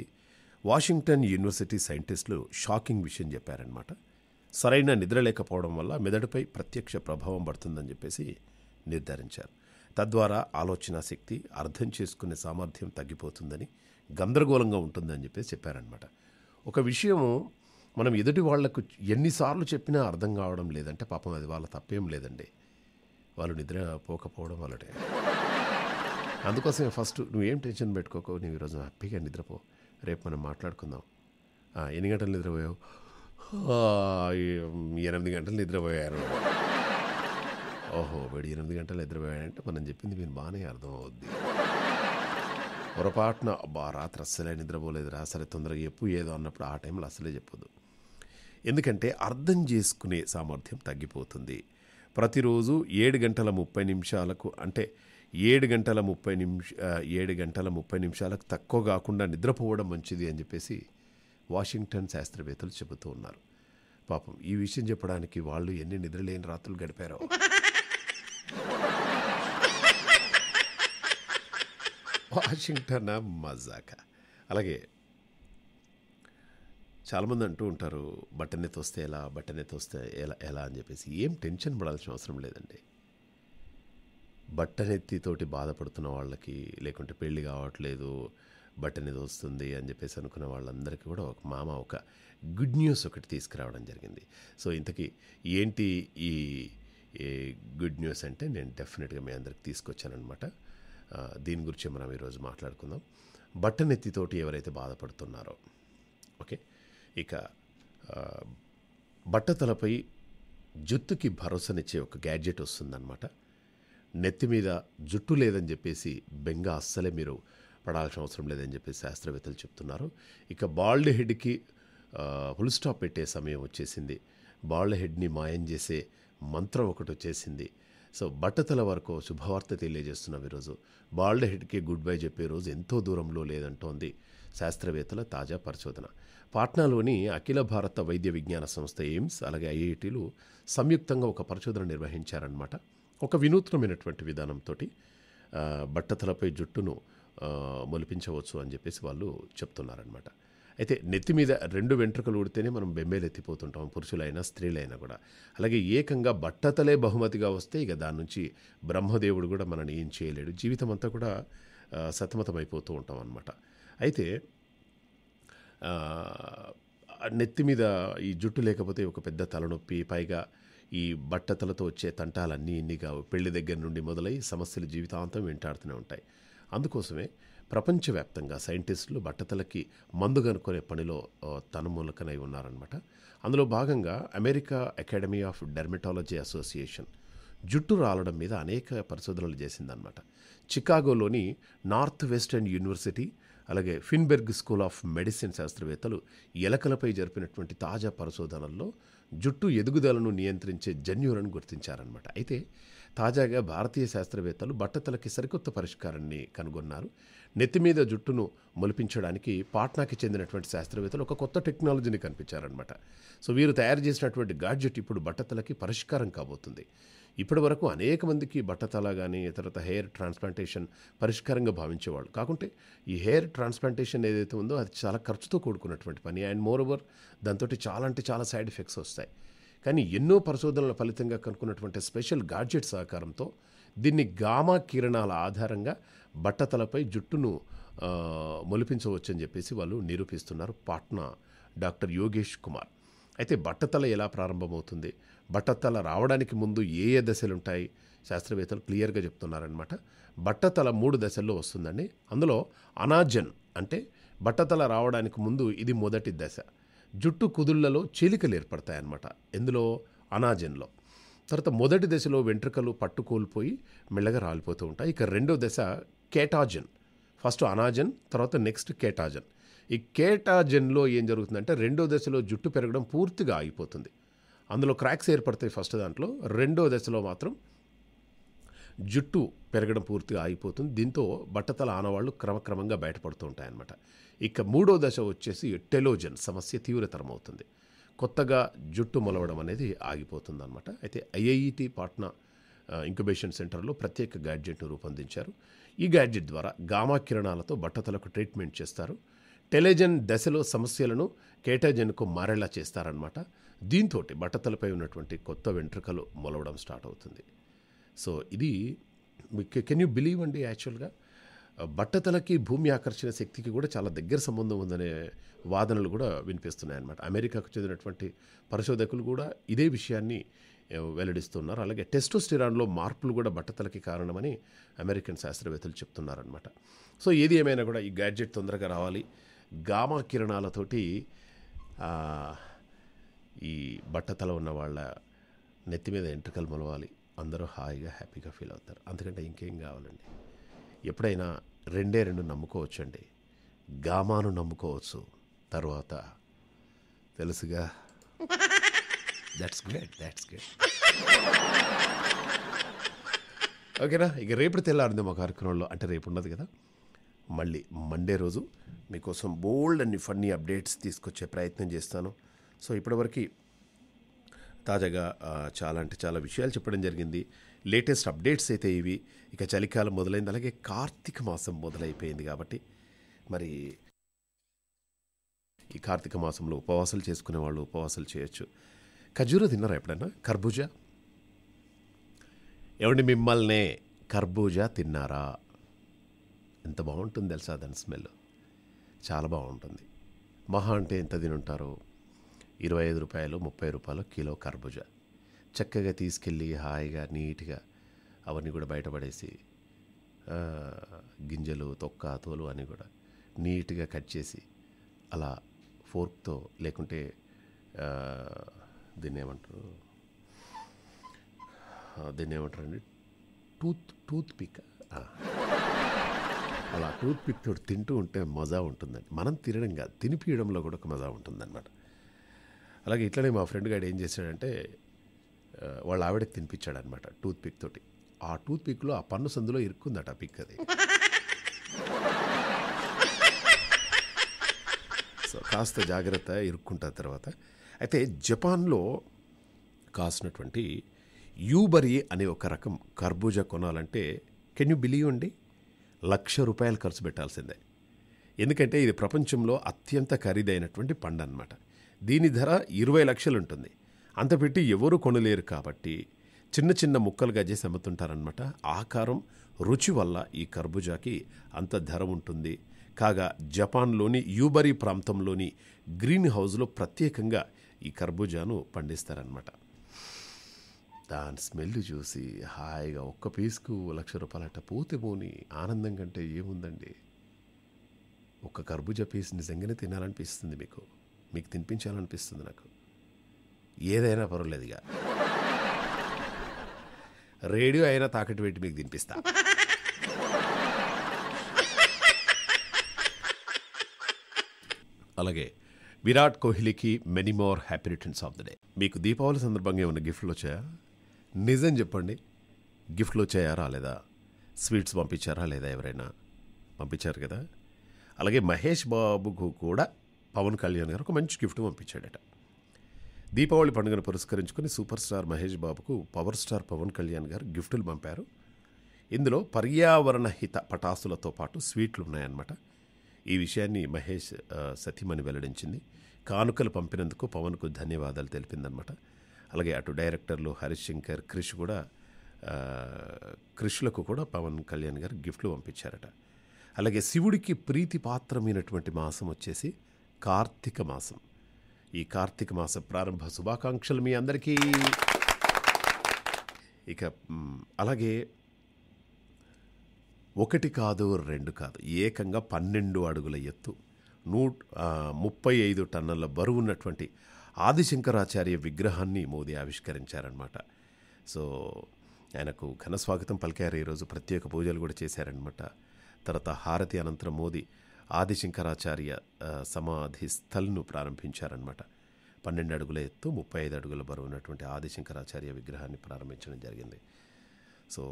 వాషింగ్టన్ యూనివర్సిటీ సైంటిస్టులు షాకింగ్ విషయం చెప్పారనమాట సరైన నిద్ర లేకపోవడం వల్ల మెదడుపై ప్రత్యక్ష ప్రభావం పడుతుందని చెప్పేసి నిర్ధారించారు తద్వారా ఆలోచన శక్తి అర్థం చేసుకునే సామర్థ్యం తగ్గిపోతుందని గందరగోళంగా ఉంటుందని చెప్పేసి చెప్పారనమాట ఒక విషయము మనం ఎదుటి వాళ్లకు ఎన్నిసార్లు చెప్పినా అర్థం కావడం లేదంటే పాపం అది వాళ్ళ తప్పేం లేదండి వాళ్ళు నిద్రపోకపోవడం వల్లనే అందుకోసమే ఫస్ట్ నువ్వేం టెన్షన్ పెట్టుకోకు నువ్వు ఈరోజు హ్యాపీగా నిద్రపో రేపు మనం మాట్లాడుకుందాం ఎన్ని గంటలు నిద్రపోయావు ఎనిమిది గంటలు నిద్రపోయారు ఓహో వీడు ఎనిమిది గంటలు నిద్రపోయాడంటే మనం చెప్పింది మీరు బాగానే అర్థం అవుద్ది పొరపాటున అబ్బా రాత్రి అస్సలే నిద్రపోలేదురా సరే తొందరగా చెప్పు ఏదో అన్నప్పుడు ఆ టైంలో అస్సలే చెప్పదు ఎందుకంటే అర్థం చేసుకునే సామర్థ్యం తగ్గిపోతుంది ప్రతిరోజు ఏడు గంటల ముప్పై నిమిషాలకు అంటే ఏడు గంటల ముప్పై నిమిష ఏడు గంటల ముప్పై నిమిషాలకు తక్కువ కాకుండా నిద్రపోవడం మంచిది అని చెప్పేసి వాషింగ్టన్ శాస్త్రవేత్తలు చెబుతూ ఉన్నారు పాపం ఈ విషయం చెప్పడానికి వాళ్ళు ఎన్ని నిద్రలేని రాత్రులు గడిపారో వాషింగ్టన్ మజాక అలాగే చాలామంది అంటూ ఉంటారు బట్టనే తోస్తే ఎలా బట్టనే తోస్తే ఎలా ఎలా అని చెప్పేసి ఏం టెన్షన్ పడాల్సిన అవసరం లేదండి బట్టనెత్తితోటి బాధపడుతున్న వాళ్ళకి లేకుంటే పెళ్ళి కావట్లేదు బట్టనేది వస్తుంది అని చెప్పేసి అనుకున్న వాళ్ళందరికీ కూడా ఒక మామ ఒక గుడ్ న్యూస్ ఒకటి తీసుకురావడం జరిగింది సో ఇంతకీ ఏంటి ఈ గుడ్ న్యూస్ అంటే నేను డెఫినెట్గా మీ అందరికి తీసుకొచ్చానమాట దీని గురించి మనం ఈరోజు మాట్లాడుకుందాం బట్టనెత్తితోటి ఎవరైతే బాధపడుతున్నారో ఓకే ఇక బట్టతలపై జుత్తుకి భరోసానిచ్చే ఒక గ్యాడ్జెట్ వస్తుందన్నమాట నెత్తిమీద జుట్టు లేదని చెప్పేసి బెంగ అస్సలే మీరు పడాల్సిన అవసరం లేదని చెప్పి శాస్త్రవేత్తలు చెప్తున్నారు ఇక బాల్డ్ హెడ్కి ఫుల్ స్టాప్ పెట్టే సమయం వచ్చేసింది బాల్డ్ హెడ్ని మాయం చేసే మంత్రం ఒకటి వచ్చేసింది సో బట్టతల వరకు శుభవార్త తెలియజేస్తున్నాం ఈరోజు బాల్డ్ హెడ్కి గుడ్ బై చెప్పే రోజు ఎంతో దూరంలో లేదంటోంది శాస్త్రవేత్తల తాజా పరిశోధన పాట్నాలోని అఖిల భారత వైద్య విజ్ఞాన సంస్థ ఎయిమ్స్ అలాగే ఐఐటీలు సంయుక్తంగా ఒక పరిశోధన నిర్వహించారన్నమాట ఒక వినూత్నమైనటువంటి విధానంతో బట్టతలపై జుట్టును మొలిపించవచ్చు అని చెప్పేసి వాళ్ళు చెప్తున్నారనమాట అయితే నెత్తి మీద రెండు వెంట్రుకలు ఊడితేనే మనం ఎత్తిపోతుంటాం పురుషులైనా స్త్రీలైనా కూడా అలాగే ఏకంగా బట్టతలే బహుమతిగా వస్తే ఇక దాని నుంచి బ్రహ్మదేవుడు కూడా మనని ఏం చేయలేడు జీవితం అంతా కూడా సతమతమైపోతూ ఉంటాం అనమాట అయితే నెత్తి మీద ఈ జుట్టు లేకపోతే ఒక పెద్ద తలనొప్పి పైగా ఈ బట్టతలతో వచ్చే తంటాలన్నీ ఇన్నిగా పెళ్లి దగ్గర నుండి మొదలై సమస్యలు జీవితాంతం వెంటాడుతూనే ఉంటాయి అందుకోసమే ప్రపంచవ్యాప్తంగా సైంటిస్టులు బట్టతలకి మందు కనుక్కునే పనిలో తనుమూలకనై ఉన్నారనమాట అందులో భాగంగా America academy of dermatology association జుట్టు రాలడం మీద అనేక పరిశోధనలు చేసిందనమాట చికాగోలోని నార్త్ వెస్టర్న్ యూనివర్సిటీ అలాగే ఫిన్బెర్గ్ స్కూల్ ఆఫ్ మెడిసిన్ శాస్త్రవేత్తలు ఎలకలపై జరిపినటువంటి తాజా పరిశోధనల్లో జుట్టు ఎదుగుదలను నియంత్రించే జన్యువులను గుర్తించారనమాట అయితే తాజాగా భారతీయ శాస్త్రవేత్తలు బట్టతలకి సరికొత్త పరిష్కారాన్ని కనుగొన్నారు నెత్తిమీద జుట్టును మొలిపించడానికి పాట్నాకి చెందినటువంటి శాస్త్రవేత్తలు ఒక కొత్త టెక్నాలజీని కనిపించారనమాట సో వీరు తయారు చేసినటువంటి గాడ్జెట్ ఇప్పుడు బట్టతలకి పరిష్కారం కాబోతుంది ఇప్పటి వరకు అనేక మందికి బట్టతల కానీ తర్వాత హెయిర్ ట్రాన్స్ప్లాంటేషన్ పరిష్కారంగా భావించేవాళ్ళు కాకుంటే ఈ హెయిర్ ట్రాన్స్ప్లాంటేషన్ ఏదైతే ఉందో అది చాలా ఖర్చుతో కూడుకున్నటువంటి పని అండ్ మోర్ ఓవర్ దాంతో చాలా అంటే చాలా సైడ్ ఎఫెక్ట్స్ వస్తాయి కానీ ఎన్నో పరిశోధనల ఫలితంగా కనుక్కున్నటువంటి స్పెషల్ గాడ్జెట్ సహకారంతో దీన్ని గామా కిరణాల ఆధారంగా బట్టతలపై జుట్టును మొలిపించవచ్చని చెప్పేసి వాళ్ళు నిరూపిస్తున్నారు పాట్నా డాక్టర్ యోగేష్ కుమార్ అయితే బట్టతల ఎలా ప్రారంభమవుతుంది బట్టతల రావడానికి ముందు ఏ ఏ దశలు ఉంటాయి శాస్త్రవేత్తలు క్లియర్గా చెప్తున్నారనమాట బట్టతల మూడు దశల్లో వస్తుందండి అందులో అనాజన్ అంటే బట్టతల రావడానికి ముందు ఇది మొదటి దశ జుట్టు కుదుళ్లలో చీలికలు ఏర్పడతాయన్నమాట ఎందులో అనాజన్లో తర్వాత మొదటి దశలో వెంట్రుకలు పట్టుకోల్పోయి మెల్లగా రాలిపోతూ ఉంటాయి ఇక రెండో దశ కేటాజన్ ఫస్ట్ అనాజన్ తర్వాత నెక్స్ట్ కేటాజన్ ఈ కేటాజన్లో ఏం జరుగుతుందంటే రెండో దశలో జుట్టు పెరగడం పూర్తిగా ఆగిపోతుంది అందులో క్రాక్స్ ఏర్పడతాయి ఫస్ట్ దాంట్లో రెండో దశలో మాత్రం జుట్టు పెరగడం పూర్తిగా ఆగిపోతుంది దీంతో బట్టతల ఆనవాళ్ళు క్రమక్రమంగా బయటపడుతూ ఉంటాయన్నమాట ఇక మూడో దశ వచ్చేసి టెలోజన్ సమస్య తీవ్రతరం అవుతుంది కొత్తగా జుట్టు మొలవడం అనేది ఆగిపోతుందన్నమాట అయితే ఐఐఈటి పాట్నా ఇంక్యుబేషన్ సెంటర్లో ప్రత్యేక గ్యాడ్జెట్ను రూపొందించారు ఈ గ్యాడ్జెట్ ద్వారా గామా కిరణాలతో బట్టతలకు ట్రీట్మెంట్ చేస్తారు టెలిజన్ దశలో సమస్యలను కేటజన్కు మారేలా చేస్తారనమాట దీంతో బట్టతలపై ఉన్నటువంటి కొత్త వెంట్రుకలు మొలవడం స్టార్ట్ అవుతుంది సో ఇది కెన్ యూ బిలీవ్ అండి యాక్చువల్గా బట్టతలకి భూమి ఆకర్షణ శక్తికి కూడా చాలా దగ్గర సంబంధం ఉందనే వాదనలు కూడా అనమాట అమెరికాకు చెందినటువంటి పరిశోధకులు కూడా ఇదే విషయాన్ని వెల్లడిస్తున్నారు అలాగే టెస్టోస్టిరాన్లో మార్పులు కూడా బట్టతలకి కారణమని అమెరికన్ శాస్త్రవేత్తలు చెప్తున్నారనమాట సో ఏది ఏమైనా కూడా ఈ గ్యాడ్జెట్ తొందరగా రావాలి గామా కిరణాలతోటి ఈ బట్టతల ఉన్న వాళ్ళ నెత్తి మీద ఎంట్రుకలు మొలవాలి అందరూ హాయిగా హ్యాపీగా ఫీల్ అవుతారు అందుకంటే ఇంకేం కావాలండి ఎప్పుడైనా రెండే రెండు నమ్ముకోవచ్చండి గామాను నమ్ముకోవచ్చు తర్వాత తెలుసుగా దట్స్ గుడ్ దాట్స్ గుడ్ ఓకేనా ఇక రేపు తెల్లారింది మా కార్యక్రమంలో అంటే రేపు ఉన్నది కదా మళ్ళీ మండే రోజు మీకోసం బోల్డ్ అన్ని ఫన్నీ అప్డేట్స్ తీసుకొచ్చే ప్రయత్నం చేస్తాను సో ఇప్పటివరకు తాజాగా చాలా అంటే చాలా విషయాలు చెప్పడం జరిగింది లేటెస్ట్ అప్డేట్స్ అయితే ఇవి ఇక చలికాలం మొదలైంది అలాగే కార్తీక మాసం మొదలైపోయింది కాబట్టి మరి ఈ కార్తీక మాసంలో ఉపవాసాలు చేసుకునే వాళ్ళు ఉపవాసాలు చేయొచ్చు ఖజూర తిన్నారా ఎప్పుడైనా కర్బూజా ఏమండి మిమ్మల్నే కర్బూజా తిన్నారా ఎంత బాగుంటుంది తెలుసా దాని స్మెల్ చాలా బాగుంటుంది మహా అంటే ఎంత తినుంటారు ఇరవై ఐదు రూపాయలు ముప్పై రూపాయలు కిలో కర్బూజా చక్కగా తీసుకెళ్ళి హాయిగా నీట్గా అవన్నీ కూడా బయటపడేసి గింజలు తొక్క తోలు అని కూడా నీట్గా కట్ చేసి అలా ఫోర్క్తో లేకుంటే దీన్ని ఏమంటారు దీన్ని ఏమంటారండి టూత్ టూత్ పిక్ అలా టూత్ పిక్ తోటి తింటూ ఉంటే మజా ఉంటుందండి మనం తినడం కాదు తినిపియడంలో కూడా ఒక మజా ఉంటుందన్నమాట అలాగే ఇట్లనే మా ఫ్రెండ్ గారు ఏం చేశాడంటే వాళ్ళ ఆవిడకి తినిపించాడు అనమాట టూత్ పిక్ తోటి ఆ టూత్ పిక్లో ఆ పన్ను సందులో ఇరుక్కుందట ఆ పిక్ అది సో కాస్త జాగ్రత్త ఇరుక్కుంటా తర్వాత అయితే జపాన్లో కాసినటువంటి యూబరి అనే ఒక రకం కర్బూజా కొనాలంటే కెన్ యూ బిలీవ్ అండి లక్ష రూపాయలు ఖర్చు పెట్టాల్సిందే ఎందుకంటే ఇది ప్రపంచంలో అత్యంత ఖరీదైనటువంటి పండు అనమాట దీని ధర ఇరవై లక్షలు ఉంటుంది అంత పెట్టి ఎవరూ కొనలేరు కాబట్టి చిన్న చిన్న ముక్కలుగా చేసి అమ్ముతుంటారనమాట ఆకారం రుచి వల్ల ఈ కర్బూజాకి అంత ధర ఉంటుంది కాగా జపాన్లోని యూబరీ ప్రాంతంలోని గ్రీన్ హౌస్లో ప్రత్యేకంగా ఈ కర్బూజాను పండిస్తారనమాట దాని స్మెల్ చూసి హాయిగా ఒక్క పీసుకు లక్ష రూపాయలట పోతే పోని ఆనందం కంటే ఏముందండి ఒక్క కర్బూజా పీస్ నిజంగానే తినాలనిపిస్తుంది మీకు మీకు తినిపించాలనిపిస్తుంది నాకు ఏదైనా పర్వాలేదుగా రేడియో అయినా తాకట్టు పెట్టి మీకు తినిపిస్తా అలాగే విరాట్ కోహ్లీకి many more happy returns of the day మీకు దీపావళి సందర్భంగా ఉన్న గిఫ్ట్లు వచ్చాయా నిజం చెప్పండి గిఫ్ట్లు వచ్చాయా రాలేదా స్వీట్స్ పంపించారా లేదా ఎవరైనా పంపించారు కదా అలాగే మహేష్ బాబుకు కూడా పవన్ కళ్యాణ్ గారు ఒక మంచి గిఫ్ట్ పంపించాడట దీపావళి పండుగను పురస్కరించుకుని సూపర్ స్టార్ మహేష్ బాబుకు పవర్ స్టార్ పవన్ కళ్యాణ్ గారు గిఫ్టులు పంపారు ఇందులో పర్యావరణ హిత పటాసులతో పాటు స్వీట్లు ఉన్నాయన్నమాట ఈ విషయాన్ని మహేష్ సతీమణి వెల్లడించింది కానుకలు పంపినందుకు పవన్కు ధన్యవాదాలు తెలిపిందనమాట అలాగే అటు డైరెక్టర్లు హరీష్ శంకర్ క్రిష్ కూడా క్రిష్లకు కూడా పవన్ కళ్యాణ్ గారు గిఫ్ట్లు పంపించారట అలాగే శివుడికి ప్రీతి పాత్రమైనటువంటి మాసం వచ్చేసి కార్తీక మాసం ఈ కార్తీక మాస ప్రారంభ శుభాకాంక్షలు మీ అందరికీ ఇక అలాగే ఒకటి కాదు రెండు కాదు ఏకంగా పన్నెండు అడుగుల ఎత్తు నూ ముప్పై ఐదు టన్నుల బరువు ఉన్నటువంటి ఆదిశంకరాచార్య విగ్రహాన్ని మోదీ ఆవిష్కరించారనమాట సో ఆయనకు ఘన స్వాగతం పలికారు ఈరోజు ప్రత్యేక పూజలు కూడా చేశారనమాట తర్వాత హారతి అనంతరం మోదీ ఆదిశంకరాచార్య సమాధి స్థల్ను ప్రారంభించారనమాట పన్నెండు అడుగుల ఎత్తు ముప్పై ఐదు అడుగుల బరువు ఉన్నటువంటి ఆదిశంకరాచార్య విగ్రహాన్ని ప్రారంభించడం జరిగింది సో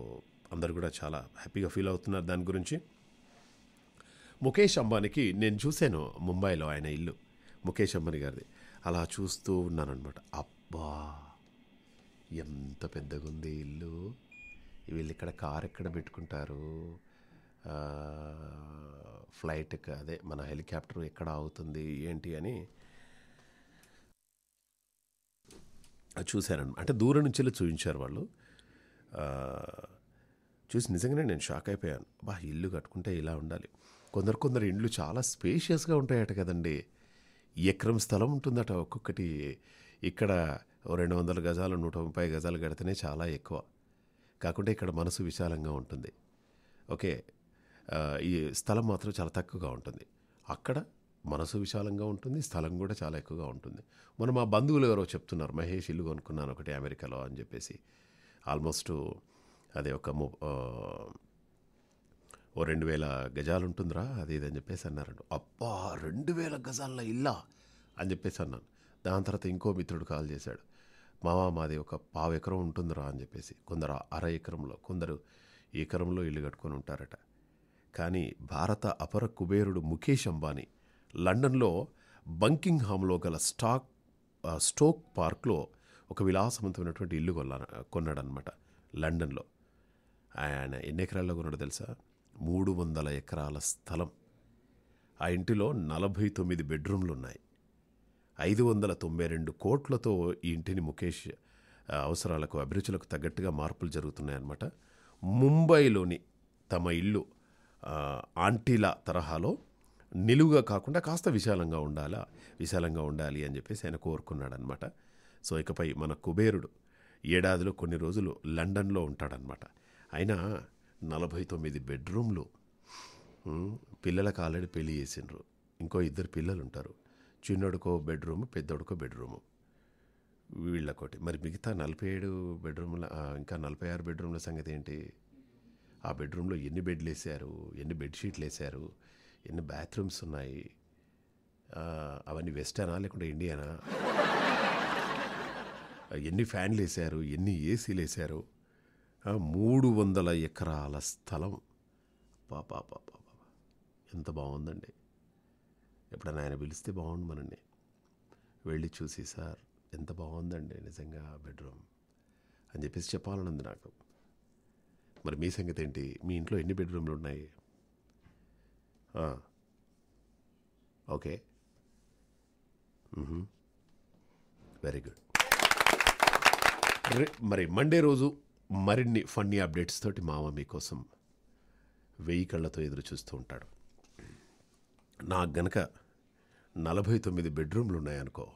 అందరు కూడా చాలా హ్యాపీగా ఫీల్ అవుతున్నారు దాని గురించి ముఖేష్ అంబానీకి నేను చూశాను ముంబైలో ఆయన ఇల్లు ముఖేష్ అంబానీ గారిది అలా చూస్తూ ఉన్నానమాట అబ్బా ఎంత పెద్దగా ఉంది ఇల్లు వీళ్ళు ఇక్కడ కారు ఎక్కడ పెట్టుకుంటారు ఫ్లైట్కి అదే మన హెలికాప్టర్ ఎక్కడ అవుతుంది ఏంటి అని చూశారండి అంటే దూరం నుంచి చూపించారు వాళ్ళు చూసి నిజంగానే నేను షాక్ అయిపోయాను బా ఇల్లు కట్టుకుంటే ఇలా ఉండాలి కొందరు కొందరు ఇండ్లు చాలా స్పేషియస్గా ఉంటాయట కదండి ఎకరం స్థలం ఉంటుందట ఒక్కొక్కటి ఇక్కడ రెండు వందల గజాలు నూట ముప్పై గజాలు కడితేనే చాలా ఎక్కువ కాకుండా ఇక్కడ మనసు విశాలంగా ఉంటుంది ఓకే ఈ స్థలం మాత్రం చాలా తక్కువగా ఉంటుంది అక్కడ మనసు విశాలంగా ఉంటుంది స్థలం కూడా చాలా ఎక్కువగా ఉంటుంది మనం మా బంధువులు ఎవరో చెప్తున్నారు మహేష్ ఇల్లు కొనుక్కున్నాను ఒకటి అమెరికాలో అని చెప్పేసి ఆల్మోస్ట్ అది ఒక ఓ రెండు వేల గజాలు ఉంటుందిరా అది ఇది అని చెప్పేసి అన్నారండి అబ్బా రెండు వేల గజాల ఇల్లా అని చెప్పేసి అన్నాను దాని తర్వాత ఇంకో మిత్రుడు కాల్ చేశాడు మావా మాది ఒక పావు ఎకరం ఉంటుందిరా అని చెప్పేసి కొందరు అర ఎకరంలో కొందరు ఎకరంలో ఇల్లు కట్టుకొని ఉంటారట కానీ భారత అపర కుబేరుడు ముఖేష్ అంబానీ లండన్లో బంకింగ్హామ్లో గల స్టాక్ స్టోక్ పార్క్లో ఒక విలాసవంతమైనటువంటి ఇల్లు కొన్నా కొన్నాడనమాట లండన్లో ఆయన ఎన్ని ఎకరాల్లో కొన్నాడు తెలుసా మూడు వందల ఎకరాల స్థలం ఆ ఇంటిలో నలభై తొమ్మిది బెడ్రూమ్లు ఉన్నాయి ఐదు వందల తొంభై రెండు కోట్లతో ఈ ఇంటిని ముఖేష్ అవసరాలకు అభిరుచులకు తగ్గట్టుగా మార్పులు జరుగుతున్నాయన్నమాట ముంబైలోని తమ ఇల్లు ఆంటీల తరహాలో నిలువుగా కాకుండా కాస్త విశాలంగా ఉండాలా విశాలంగా ఉండాలి అని చెప్పేసి ఆయన కోరుకున్నాడనమాట సో ఇకపై మన కుబేరుడు ఏడాదిలో కొన్ని రోజులు లండన్లో ఉంటాడనమాట అయినా నలభై తొమ్మిది బెడ్రూమ్లు పిల్లలకు ఆల్రెడీ పెళ్లి చేసిండ్రు ఇంకో ఇద్దరు పిల్లలు ఉంటారు చిన్నోడుకో బెడ్రూమ్ పెద్దడుకో బెడ్రూము వీళ్ళకోటి మరి మిగతా నలభై ఏడు బెడ్రూమ్ల ఇంకా నలభై ఆరు బెడ్రూమ్ల సంగతి ఏంటి ఆ బెడ్రూమ్లో ఎన్ని బెడ్లు వేసారు ఎన్ని బెడ్షీట్లు వేసారు ఎన్ని బాత్రూమ్స్ ఉన్నాయి అవన్నీ వెస్టర్నా లేకుంటే ఇండియానా ఎన్ని ఫ్యాన్లు వేసారు ఎన్ని ఏసీలు వేసారు మూడు వందల ఎకరాల స్థలం పాపా పాపా పాపా ఎంత బాగుందండి ఎప్పుడైనా ఆయన పిలిస్తే బాగుండు మనని వెళ్ళి చూసి సార్ ఎంత బాగుందండి నిజంగా బెడ్రూమ్ అని చెప్పేసి చెప్పాలనుంది నాకు మరి మీ సంగతి ఏంటి మీ ఇంట్లో ఎన్ని బెడ్రూమ్లు ఉన్నాయి ఓకే వెరీ గుడ్ మరి మండే రోజు మరిన్ని ఫన్నీ అప్డేట్స్ తోటి మామ మీకోసం వెయ్యి కళ్ళతో ఎదురు చూస్తూ ఉంటాడు నాకు గనక నలభై తొమ్మిది బెడ్రూమ్లు ఉన్నాయనుకో